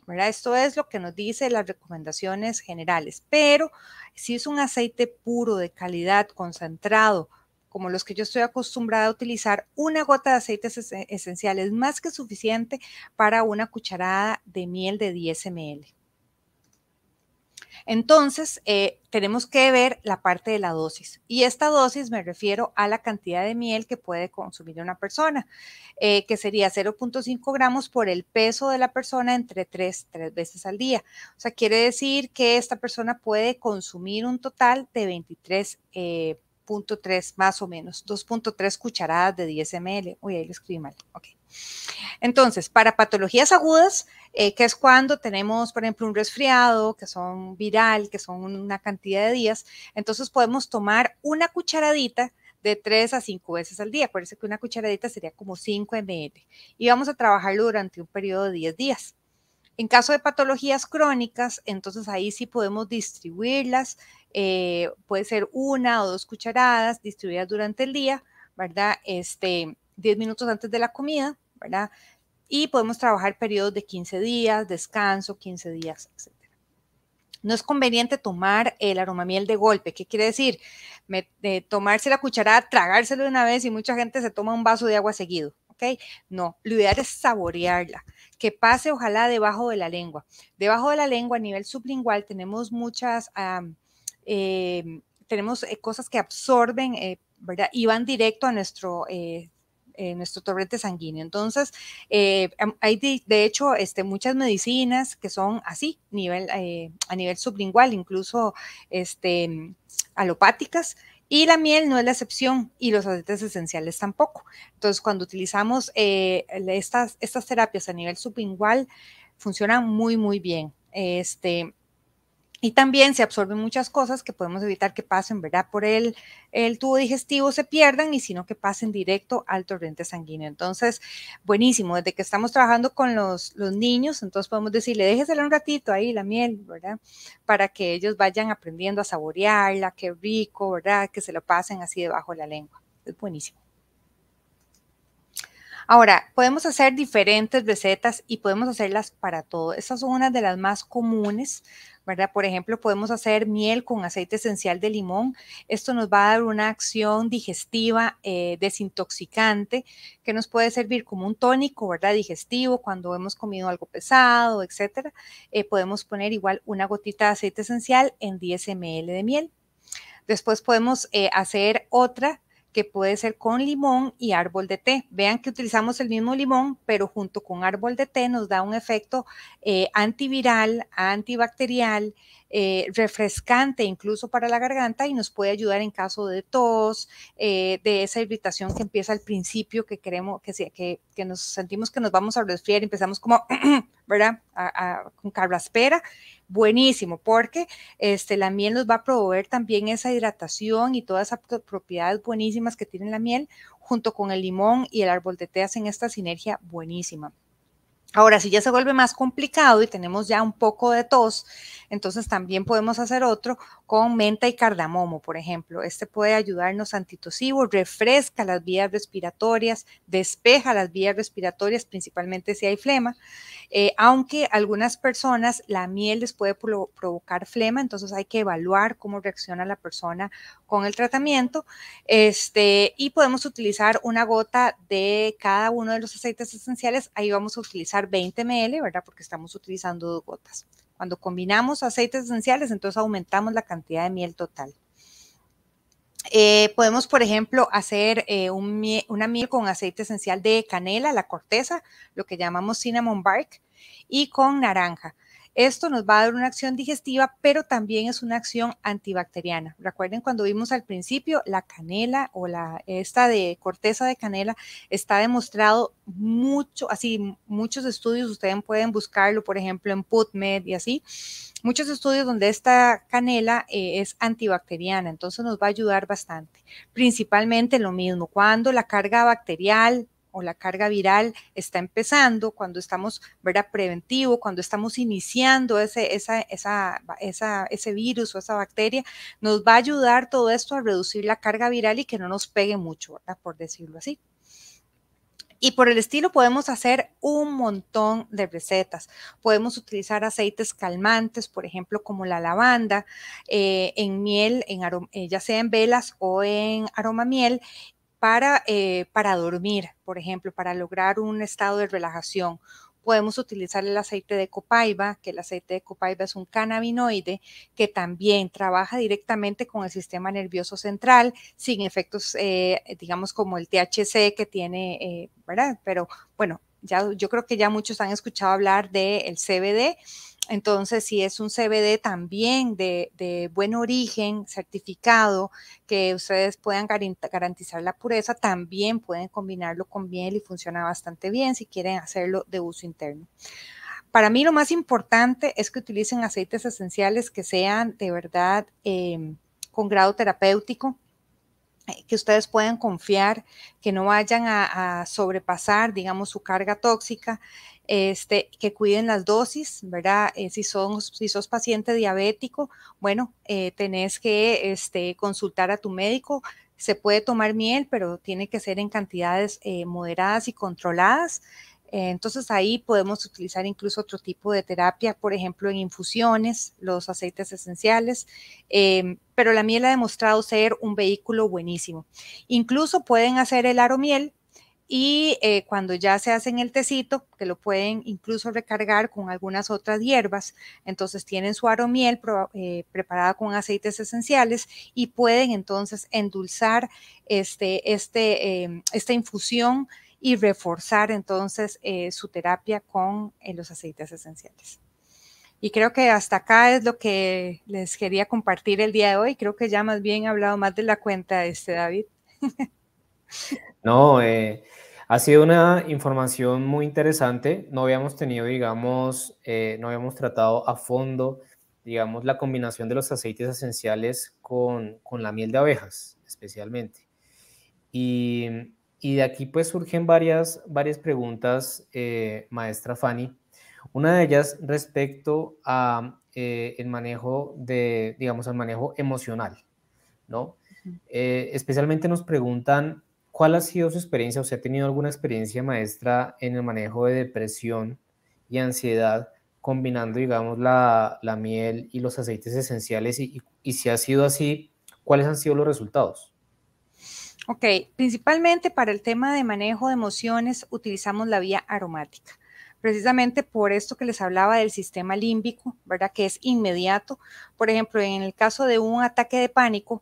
¿verdad? Esto es lo que nos dice las recomendaciones generales, pero si es un aceite puro, de calidad, concentrado, como los que yo estoy acostumbrada a utilizar, una gota de aceites esenciales más que suficiente para una cucharada de miel de 10 ml. Entonces, eh, tenemos que ver la parte de la dosis. Y esta dosis me refiero a la cantidad de miel que puede consumir una persona, eh, que sería 0.5 gramos por el peso de la persona entre 3, veces al día. O sea, quiere decir que esta persona puede consumir un total de 23 2.3 más o menos, 2.3 cucharadas de 10 ml. Uy, ahí lo escribí mal. Ok. Entonces, para patologías agudas, eh, que es cuando tenemos, por ejemplo, un resfriado, que son viral, que son una cantidad de días, entonces podemos tomar una cucharadita de 3 a 5 veces al día. Parece que una cucharadita sería como 5 ml. Y vamos a trabajarlo durante un periodo de 10 días. En caso de patologías crónicas, entonces ahí sí podemos distribuirlas eh, puede ser una o dos cucharadas distribuidas durante el día, ¿verdad? Este, 10 minutos antes de la comida, ¿verdad? Y podemos trabajar periodos de 15 días, descanso, 15 días, etc. No es conveniente tomar el aromamiel de golpe. ¿Qué quiere decir? de eh, tomarse la cucharada, tragárselo de una vez y mucha gente se toma un vaso de agua seguido. ¿ok? No, lo ideal es saborearla, que pase ojalá debajo de la lengua. Debajo de la lengua, a nivel sublingual, tenemos muchas Em, tenemos eh, cosas que absorben, eh, ¿verdad? Y van directo a nuestro... Eh, nuestro torrente sanguíneo. Entonces, hay de, hecho este, muchas medicinas que son así, a nivel sublingual, incluso este, em, alopáticas, y la miel no es la excepción y los aceites esenciales tampoco. Entonces, cuando utilizamos estas, estas terapias a nivel sublingual, funcionan muy, muy bien. Este, y también se absorben muchas cosas que podemos evitar que pasen, ¿verdad? Por el, el tubo digestivo se pierdan y sino que pasen directo al torrente sanguíneo. Entonces, buenísimo, desde que estamos trabajando con los, los niños, entonces podemos decirle, déjesela un ratito ahí la miel, ¿verdad? Para que ellos vayan aprendiendo a saborearla, qué rico, ¿verdad? Que se lo pasen así debajo de la lengua. Es buenísimo. Ahora, podemos hacer diferentes recetas y podemos hacerlas para todo. Estas son unas de las más comunes, ¿verdad? Por ejemplo, podemos hacer miel con aceite esencial de limón. Esto nos va a dar una acción digestiva eh, desintoxicante que nos puede servir como un tónico, ¿verdad? Digestivo cuando hemos comido algo pesado, etcétera. Eh, podemos poner igual una gotita de aceite esencial en 10 ml de miel. Después podemos eh, hacer otra que puede ser con limón y árbol de té. Vean que utilizamos el mismo limón, pero junto con árbol de té nos da un efecto eh, antiviral, antibacterial, eh, refrescante incluso para la garganta y nos puede ayudar en caso de tos, eh, de esa irritación que empieza al principio, que queremos, que, que nos sentimos que nos vamos a resfriar, empezamos como, [CLEARS THROAT] ¿verdad? con carraspera. Buenísimo, porque este, la miel nos va a proveer también esa hidratación y todas esas propiedades buenísimas que tiene la miel, junto con el limón y el árbol de té hacen esta sinergia buenísima. Ahora, si ya se vuelve más complicado y tenemos ya un poco de tos, entonces también podemos hacer otro con menta y cardamomo, por ejemplo. Este puede ayudarnos antitosivos, refresca las vías respiratorias, despeja las vías respiratorias, principalmente si hay flema. Eh, aunque algunas personas la miel les puede provocar flema, entonces hay que evaluar cómo reacciona la persona con el tratamiento, este, y podemos utilizar una gota de cada uno de los aceites esenciales. Ahí vamos a utilizar 20 ml, ¿verdad? Porque estamos utilizando dos gotas. Cuando combinamos aceites esenciales, entonces aumentamos la cantidad de miel total. Eh, podemos, por ejemplo, hacer eh, una miel con aceite esencial de canela, la corteza, lo que llamamos cinnamon bark, y con naranja. Esto nos va a dar una acción digestiva, pero también es una acción antibacteriana. Recuerden cuando vimos al principio la canela o la esta de corteza de canela está demostrado mucho, así muchos estudios ustedes pueden buscarlo, por ejemplo en PubMed y así, muchos estudios donde esta canela eh, es antibacteriana, entonces nos va a ayudar bastante. Principalmente lo mismo cuando la carga bacterial o la carga viral está empezando, cuando estamos, ¿verdad? Preventivo, cuando estamos iniciando ese, ese virus o esa bacteria, nos va a ayudar todo esto a reducir la carga viral y que no nos pegue mucho, Por decirlo así. Y por el estilo podemos hacer un montón de recetas. Podemos utilizar aceites calmantes, por ejemplo, como la lavanda, eh, en miel, en eh, ya sea en velas o en aroma miel, para, eh, para dormir, por ejemplo, para lograr un estado de relajación. Podemos utilizar el aceite de copaiba, que el aceite de copaiba es un cannabinoide que también trabaja directamente con el sistema nervioso central, sin efectos, eh, digamos, como el THC que tiene, eh, ¿verdad? Pero bueno, ya, yo creo que ya muchos han escuchado hablar del el CBD entonces, si es un CBD también de, buen origen, certificado, que ustedes puedan garantizar la pureza, también pueden combinarlo con miel y funciona bastante bien si quieren hacerlo de uso interno. Para mí lo más importante es que utilicen aceites esenciales que sean de verdad em, con grado terapéutico, eh, que ustedes puedan confiar, que no vayan a sobrepasar, digamos, su carga tóxica este, que cuiden las dosis, ¿verdad? Eh, si, son, si sos paciente diabético, bueno, eh, tenés que este, consultar a tu médico. Se puede tomar miel, pero tiene que ser en cantidades eh, moderadas y controladas. Entonces ahí podemos utilizar incluso otro tipo de terapia, por ejemplo en infusiones, los aceites esenciales, em, pero la miel ha demostrado ser un vehículo buenísimo. Incluso pueden hacer el aromiel, y eh, cuando ya se hacen el tecito, que lo pueden incluso recargar con algunas otras hierbas, entonces tienen su aromiel eh, preparada con aceites esenciales y pueden entonces endulzar este, este em, esta infusión y reforzar entonces eh, su terapia con los aceites esenciales. Y creo que hasta acá es lo que les quería compartir el día de hoy. Creo que ya más bien he hablado más de la cuenta, este David. [LAUGHS] No, eh, ha sido una información muy interesante. No habíamos tenido, digamos, eh, no habíamos tratado a fondo, digamos, la combinación de los aceites esenciales con, la miel de abejas, especialmente. Y, de aquí pues surgen varias, varias preguntas, eh, maestra Fanny. Una de ellas respecto a el manejo de, digamos, al manejo emocional, ¿no? especialmente nos preguntan ¿Cuál ha sido su experiencia? ¿Usted ha tenido alguna experiencia maestra en el manejo de depresión y ansiedad combinando, digamos, la, miel y los aceites esenciales? Y, si ha sido así, ¿cuáles han sido los resultados? Ok, principalmente para el tema de manejo de emociones utilizamos la vía aromática. Precisamente por esto que les hablaba del sistema límbico, ¿verdad? Que es inmediato. Por ejemplo, en el caso de un ataque de pánico,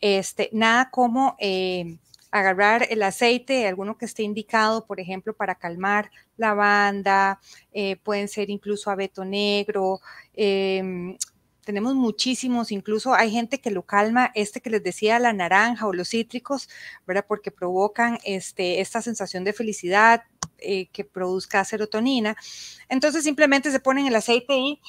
este, nada como... Eh, agarrar el aceite, alguno que esté indicado, por ejemplo, para calmar lavanda, eh, pueden ser incluso abeto negro. Em, tenemos muchísimos, incluso hay gente que lo calma, este que les decía, la naranja o los cítricos, ¿verdad? Porque provocan este, esta sensación de felicidad eh, que produzca serotonina. Entonces simplemente se ponen el aceite y,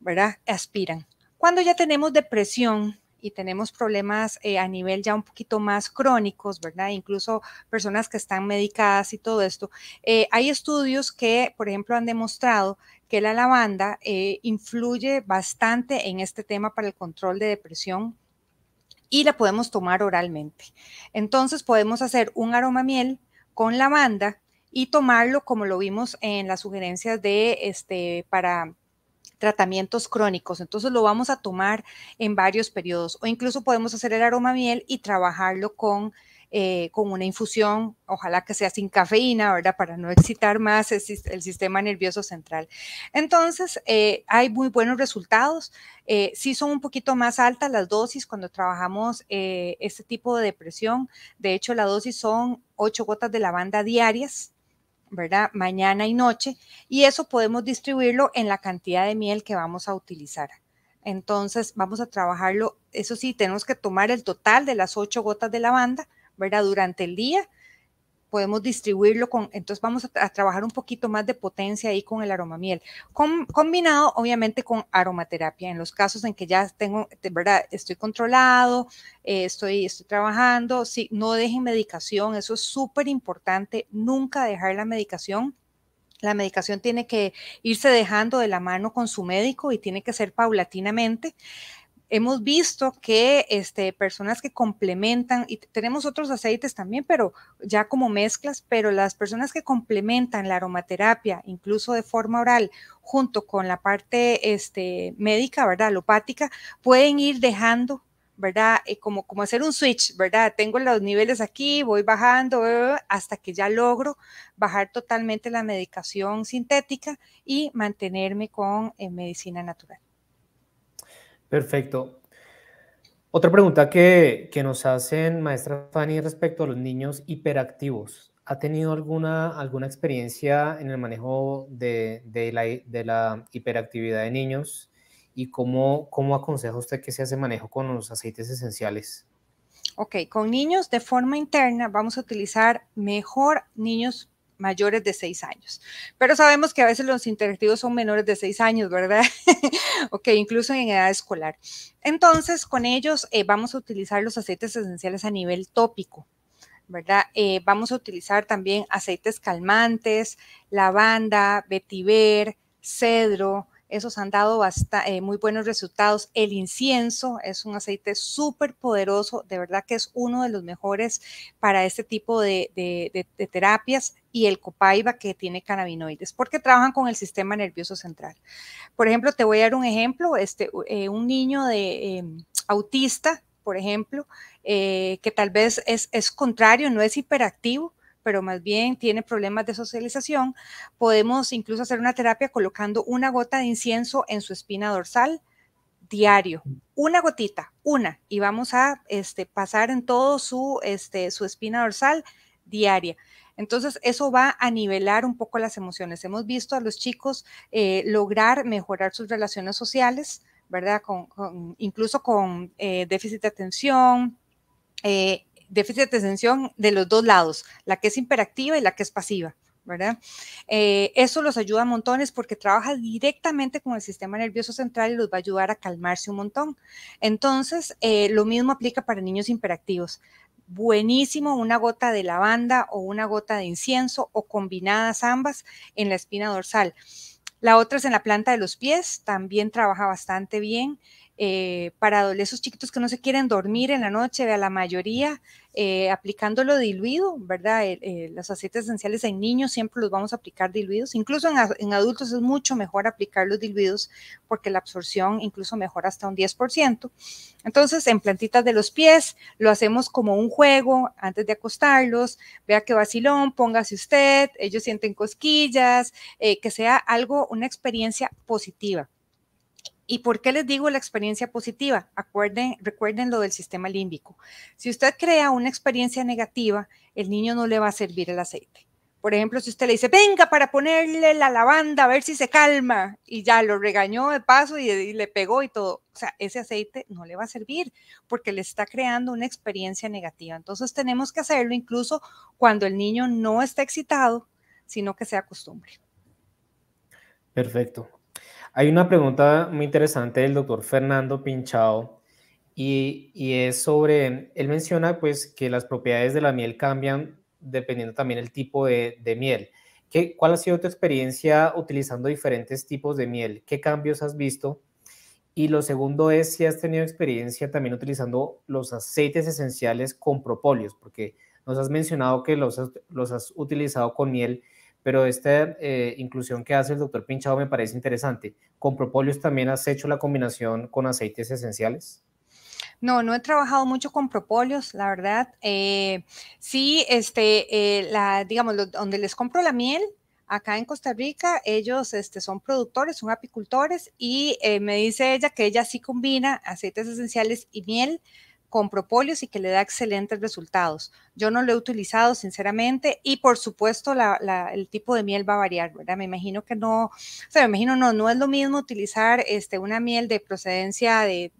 ¿verdad? Aspiran. Cuando ya tenemos depresión, y tenemos problemas eh, a nivel ya un poquito más crónicos, ¿verdad? Incluso personas que están medicadas y todo esto. Eh, hay estudios que, por ejemplo, han demostrado que la lavanda eh, influye bastante en este tema para el control de depresión y la podemos tomar oralmente. Entonces podemos hacer un aroma miel con lavanda y tomarlo como lo vimos en las sugerencias de este para tratamientos crónicos. Entonces lo vamos a tomar en varios periodos o incluso podemos hacer el aroma miel y trabajarlo con, eh, con una infusión, ojalá que sea sin cafeína, ¿verdad? Para no excitar más el, sistema nervioso central. Entonces, eh, hay muy buenos resultados. Eh, sí son un poquito más altas las dosis cuando trabajamos este tipo de depresión. De hecho, la dosis son 8 gotas de lavanda diarias ¿verdad? Mañana y noche, y eso podemos distribuirlo en la cantidad de miel que vamos a utilizar. Entonces, vamos a trabajarlo, eso sí, tenemos que tomar el total de las ocho gotas de lavanda, ¿verdad? Durante el día podemos distribuirlo con, entonces vamos a, trabajar un poquito más de potencia ahí con el aromamiel, con, combinado obviamente con aromaterapia, en los casos en que ya tengo, de verdad, estoy controlado, eh, estoy, estoy trabajando, sí, no dejen medicación, eso es súper importante, nunca dejar la medicación, la medicación tiene que irse dejando de la mano con su médico y tiene que ser paulatinamente hemos visto que este, personas que complementan, y tenemos otros aceites también, pero ya como mezclas, pero las personas que complementan la aromaterapia, incluso de forma oral, junto con la parte este, médica, ¿verdad? Alopática, pueden ir dejando ¿verdad? Eh, como, hacer un switch, ¿verdad? Tengo los niveles aquí, voy bajando hasta que ya logro bajar totalmente la medicación sintética y mantenerme con eh, medicina natural. Perfecto. Otra pregunta que, nos hacen, maestra Fanny, respecto a los niños hiperactivos. ¿Ha tenido alguna, alguna experiencia en el manejo de, de, la, hiperactividad de niños? ¿Y cómo, cómo aconseja usted que se hace manejo con los aceites esenciales? Ok, con niños de forma interna vamos a utilizar mejor niños mayores de 6 años. Pero sabemos que a veces los interactivos son menores de 6 años, ¿verdad? [LAUGHS] ok, incluso en edad escolar. Entonces, con ellos eh, vamos a utilizar los aceites esenciales a nivel tópico, ¿verdad? Eh, vamos a utilizar también aceites calmantes, lavanda, vetiver, cedro, esos han dado eh, muy buenos resultados. El incienso es un aceite súper poderoso, de verdad que es uno de los mejores para este tipo de, terapias y el copaiba que tiene cannabinoides, porque trabajan con el sistema nervioso central. Por ejemplo, te voy a dar un ejemplo, este, eh, un niño de em, autista, por ejemplo, eh, que tal vez es contrario, no es hiperactivo, pero más bien tiene problemas de socialización, podemos incluso hacer una terapia colocando una gota de incienso en su espina dorsal diario, una gotita, una, y vamos a este, pasar en todo su, este, su espina dorsal diaria. Entonces, eso va a nivelar un poco las emociones. Hemos visto a los chicos eh, lograr mejorar sus relaciones sociales, ¿verdad? incluso con eh, déficit de atención, eh, déficit de tensión de los dos lados, la que es imperactiva y la que es pasiva. ¿verdad? Eh, eso los ayuda a montones porque trabaja directamente con el sistema nervioso central y los va a ayudar a calmarse un montón. Entonces, eh, lo mismo aplica para niños hiperactivos. Buenísimo una gota de lavanda o una gota de incienso o combinadas ambas en la espina dorsal. La otra es en la planta de los pies, también trabaja bastante bien. Eh, para esos chiquitos que no se quieren dormir en la noche, a la mayoría, eh, aplicándolo diluido, ¿verdad? Eh, los aceites esenciales en niños siempre los vamos a aplicar diluidos, incluso en, adultos es mucho mejor aplicarlos diluidos porque la absorción incluso mejora hasta un 10%. Entonces, en plantitas de los pies, lo hacemos como un juego antes de acostarlos, vea qué vacilón, póngase usted, ellos sienten cosquillas, que sea algo, una experiencia positiva. ¿Y por qué les digo la experiencia positiva? Acuerden, recuerden lo del sistema límbico. Si usted crea una experiencia negativa, el niño no le va a servir el aceite. Por ejemplo, si usted le dice, venga para ponerle la lavanda a ver si se calma, y ya lo regañó de paso y, le pegó y todo, o sea, ese aceite no le va a servir porque le está creando una experiencia negativa. Entonces tenemos que hacerlo incluso cuando el niño no está excitado, sino que se acostumbre. Perfecto. Hay una pregunta muy interesante del doctor Fernando Pinchao y, es sobre, él menciona pues que las propiedades de la miel cambian dependiendo también el tipo de, miel. ¿Qué, ¿Cuál ha sido tu experiencia utilizando diferentes tipos de miel? ¿Qué cambios has visto? Y lo segundo es si has tenido experiencia también utilizando los aceites esenciales con propóleos, porque nos has mencionado que los, los has utilizado con miel pero esta eh, inclusión que hace el doctor Pinchado me parece interesante. ¿Con propóleos también has hecho la combinación con aceites esenciales? No, no he trabajado mucho con propóleos, la verdad. Eh, sí, este, eh, digamos, donde les compro la miel, acá en Costa Rica, ellos este, son productores, son apicultores, y me dice ella que ella sí combina aceites esenciales y miel con propóleos y que le da excelentes resultados. Yo no lo he utilizado, sinceramente, y por supuesto el tipo de miel va a variar, ¿verdad? Me imagino que no, o sea, me imagino no, no es lo mismo utilizar este, una miel de procedencia de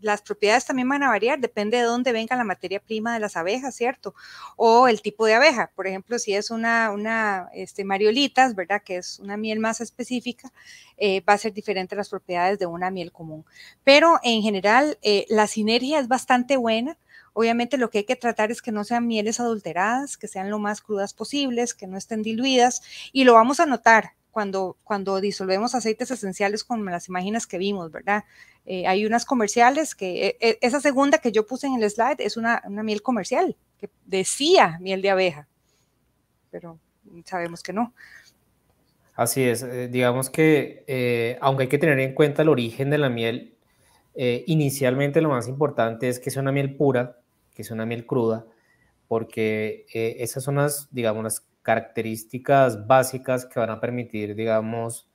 las propiedades también van a variar, depende de dónde venga la materia prima de las abejas, ¿cierto? O el tipo de abeja, por ejemplo, si es una, una este, mariolitas, ¿verdad? Que es una miel más específica, eh, va a ser diferente las propiedades de una miel común. Pero en general, eh, la sinergia es bastante buena. Obviamente lo que hay que tratar es que no sean mieles adulteradas, que sean lo más crudas posibles, que no estén diluidas y lo vamos a notar cuando, cuando disolvemos aceites esenciales como las imágenes que vimos, ¿verdad? Eh, hay unas comerciales que, e, e, esa segunda que yo puse en el slide es una, una miel comercial, que decía miel de abeja, pero sabemos que no. Así es, eh, digamos que eh, aunque hay que tener en cuenta el origen de la miel, inicialmente lo más importante es que sea una miel pura, que sea una miel cruda, porque esas son las, digamos, las características básicas que van a permitir, digamos,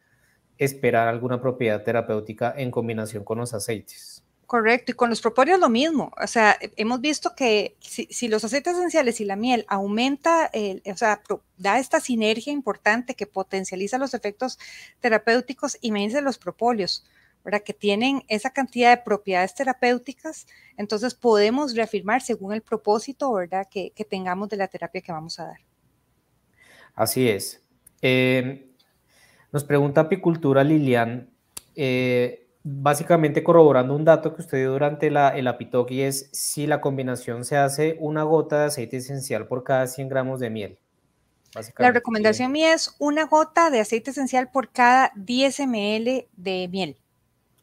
esperar alguna propiedad terapéutica en combinación con los aceites. Correcto, y con los propóleos lo mismo. O sea, hemos visto que si, los aceites esenciales y la miel aumenta, o sea, da esta sinergia importante que potencializa los efectos terapéuticos, y me dicen los propóleos, ¿verdad? Que tienen esa cantidad de propiedades terapéuticas, entonces podemos reafirmar según el propósito, ¿verdad? que tengamos de la terapia que vamos a dar. Así es. Eh, nos pregunta Apicultura Lilian, eh, básicamente corroborando un dato que usted dio durante la, el apitoc es si la combinación se hace una gota de aceite esencial por cada 100 gramos de miel. La recomendación mía es una gota de aceite esencial por cada 10 ml de miel.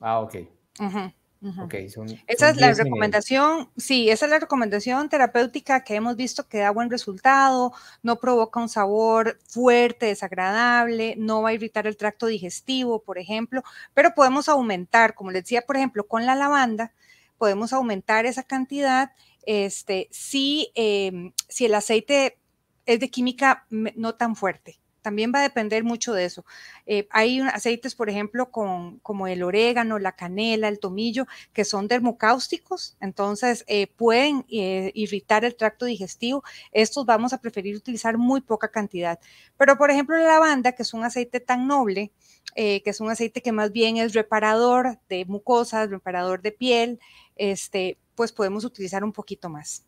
Ah, ok. Ajá esa es la recomendación, sí, esa es la recomendación terapéutica que hemos visto que da buen resultado, no provoca un sabor fuerte, desagradable, no va a irritar el tracto digestivo, por ejemplo, pero podemos aumentar, como les decía, por ejemplo, con la lavanda, podemos aumentar esa cantidad este, si, em, si el aceite es de química no tan fuerte también va a depender mucho de eso. Eh, hay aceites, por ejemplo, como el orégano, la canela, el tomillo, que son dermocáusticos, entonces eh, pueden eh, irritar el tracto digestivo. Estos vamos a preferir utilizar muy poca cantidad. Pero, por ejemplo, la lavanda, que es un aceite tan noble, que es un aceite que más bien es reparador de mucosas, reparador de piel, este, pues podemos utilizar un poquito más.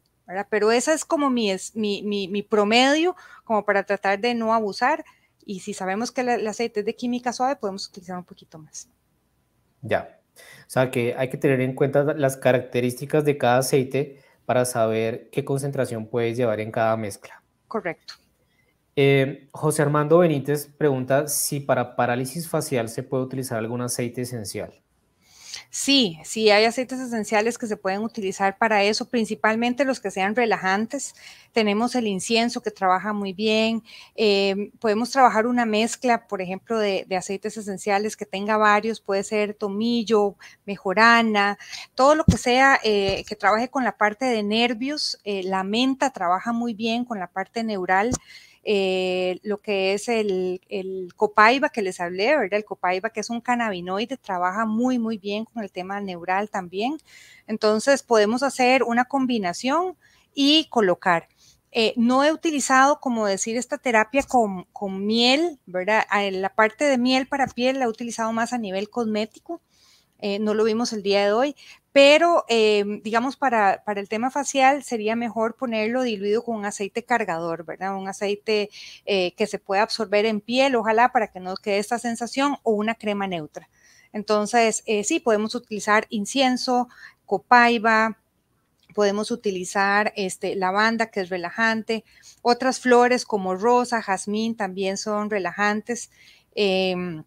Pero esa es como mi, mi, promedio, como para tratar de no abusar. Y si sabemos que el, aceite es de química suave, podemos utilizar un poquito más. Ya. O sea que hay que tener en cuenta las características de cada aceite para saber qué concentración puedes llevar en cada mezcla. Correcto. Eh, José Armando Benítez pregunta si para parálisis facial se puede utilizar algún aceite esencial. Sí, sí, hay aceites esenciales que se pueden utilizar para eso, principalmente los que sean relajantes. Tenemos el incienso que trabaja muy bien. Eh, podemos trabajar una mezcla, por ejemplo, de, aceites esenciales que tenga varios. Puede ser tomillo, mejorana, todo lo que sea eh, que trabaje con la parte de nervios. Eh, la menta trabaja muy bien con la parte neural. Eh, lo que es el, copaiba que les hablé, ¿verdad? El copaiba que es un cannabinoide, trabaja muy, muy bien con el tema neural también. Entonces podemos hacer una combinación y colocar. Eh, no he utilizado, como decir, esta terapia con, miel, ¿verdad? Ah, la parte de miel para piel la he utilizado más a nivel cosmético, eh, no lo vimos el día de hoy, pero em, digamos para, el tema facial sería mejor ponerlo diluido con un aceite cargador, ¿verdad? Un aceite eh, que se pueda absorber en piel, ojalá, para que no quede esta sensación, o una crema neutra. Entonces, eh, sí, podemos utilizar incienso, copaiba, podemos utilizar este, lavanda, que es relajante, otras flores como rosa, jazmín también son relajantes. Em,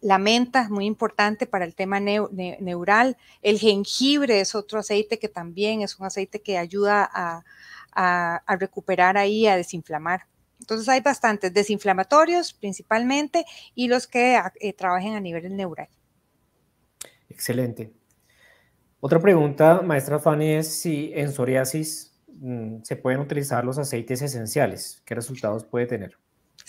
la menta es muy importante para el tema neural. El jengibre es otro aceite que también es un aceite que ayuda a, recuperar ahí, a desinflamar. Entonces hay bastantes desinflamatorios principalmente y los que eh, trabajen a nivel neural. Excelente. Otra pregunta, maestra Fanny, es si en psoriasis mm, se pueden utilizar los aceites esenciales. ¿Qué resultados puede tener?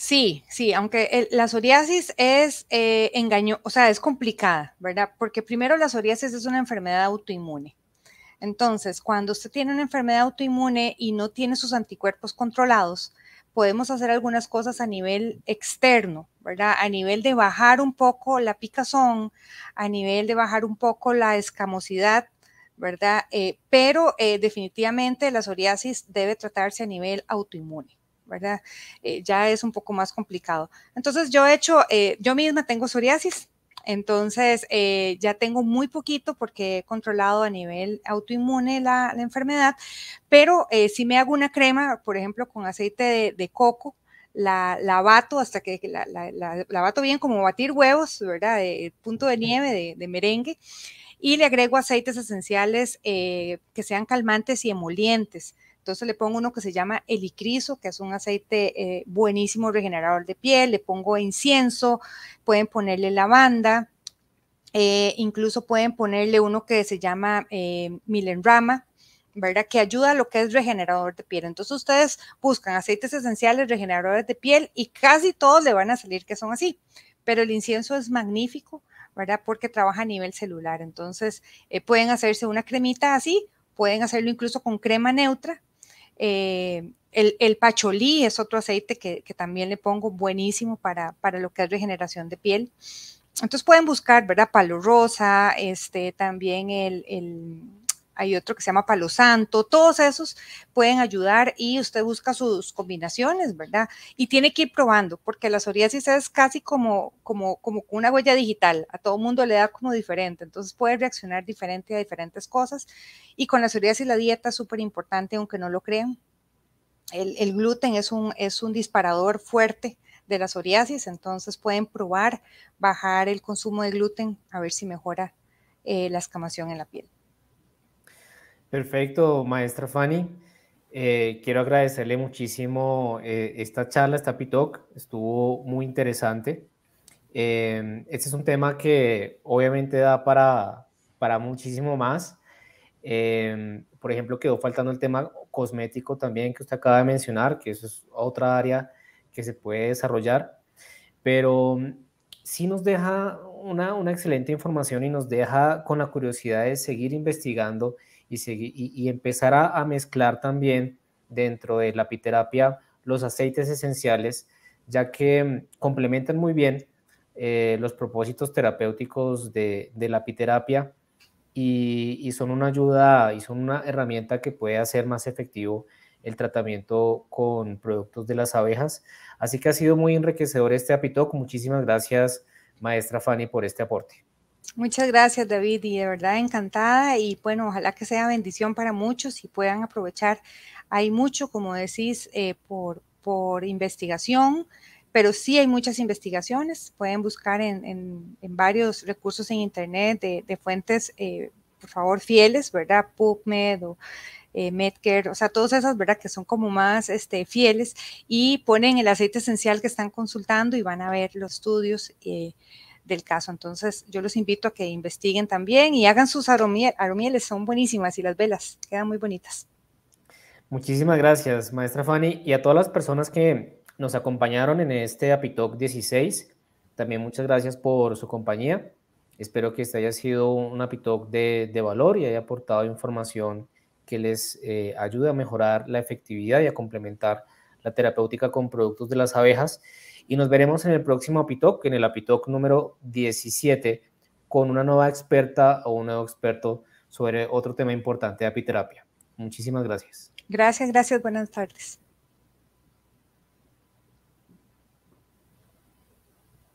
Sí, sí, aunque la psoriasis es eh, engaño, o sea, es complicada, ¿verdad? Porque primero la psoriasis es una enfermedad autoinmune. Entonces, cuando usted tiene una enfermedad autoinmune y no tiene sus anticuerpos controlados, podemos hacer algunas cosas a nivel externo, ¿verdad? A nivel de bajar un poco la picazón, a nivel de bajar un poco la escamosidad, ¿verdad? Eh, pero eh, definitivamente la psoriasis debe tratarse a nivel autoinmune. ¿verdad? Eh, ya es un poco más complicado. Entonces yo he hecho, eh, yo misma tengo psoriasis, entonces eh, ya tengo muy poquito porque he controlado a nivel autoinmune la, enfermedad, pero si me hago una crema, por ejemplo, con aceite de, coco, la, la, bato hasta que la, la, bato bien como batir huevos, ¿verdad? De, punto de nieve, de, merengue y le agrego aceites esenciales que sean calmantes y emolientes. Entonces le pongo uno que se llama elicriso, que es un aceite eh, buenísimo regenerador de piel, le pongo incienso, pueden ponerle lavanda, eh, incluso pueden ponerle uno que se llama eh, milenrama, ¿verdad? Que ayuda a lo que es regenerador de piel. Entonces ustedes buscan aceites esenciales, regeneradores de piel y casi todos le van a salir que son así. Pero el incienso es magnífico, ¿verdad? Porque trabaja a nivel celular. Entonces pueden hacerse una cremita así, pueden hacerlo incluso con crema neutra, eh, el, pacholí es otro aceite que, también le pongo buenísimo para, para, lo que es regeneración de piel. Entonces pueden buscar, ¿verdad? Palo rosa, este, también el hay otro que se llama palo santo, todos esos pueden ayudar y usted busca sus combinaciones, ¿verdad? Y tiene que ir probando, porque la psoriasis es casi como, como, como una huella digital, a todo mundo le da como diferente, entonces puede reaccionar diferente a diferentes cosas y con la psoriasis la dieta es súper importante, aunque no lo crean. El, gluten es un, es un disparador fuerte de la psoriasis, entonces pueden probar bajar el consumo de gluten a ver si mejora eh, la escamación en la piel. Perfecto, maestra Fanny. Eh, quiero agradecerle muchísimo eh, esta charla, esta PITOC, estuvo muy interesante. Eh, este es un tema que obviamente da para, para muchísimo más. por ejemplo, quedó faltando el tema cosmético también que usted acaba de mencionar, que eso es otra área que se puede desarrollar, pero sí nos deja una, una excelente información y nos deja con la curiosidad de seguir investigando y, seguir, empezar a, mezclar también dentro de la apiterapia los aceites esenciales, ya que mm, complementan muy bien eh, los propósitos terapéuticos de, la apiterapia y, son una ayuda y son una herramienta que puede hacer más efectivo el tratamiento con productos de las abejas. Así que ha sido muy enriquecedor este Apitoc. Muchísimas gracias, maestra Fanny, por este aporte. Muchas gracias, David, y de verdad encantada. Y bueno, ojalá que sea bendición para muchos y puedan aprovechar. Hay mucho, como decís, eh, por, por investigación, pero sí hay muchas investigaciones. Pueden buscar en, en, varios recursos en Internet de, fuentes, eh, por favor, fieles, ¿verdad? PubMed o eh, Medcare, o sea, todas esas, ¿verdad? Que son como más este, fieles y ponen el aceite esencial que están consultando y van a ver los estudios. Eh, del caso. Entonces, yo los invito a que investiguen también y hagan sus aromieles, aromieles son buenísimas y las velas quedan muy bonitas. Muchísimas gracias, maestra Fanny, y a todas las personas que nos acompañaron en este Apitoc 16. También muchas gracias por su compañía. Espero que este haya sido un Apitoc de, de valor y haya aportado información que les eh, ayude a mejorar la efectividad y a complementar la terapéutica con productos de las abejas. Y nos veremos en el próximo Apitoc, en el Apitoc número 17, con una nueva experta o un nuevo experto sobre otro tema importante de apiterapia. Muchísimas gracias. Gracias, gracias. Buenas tardes.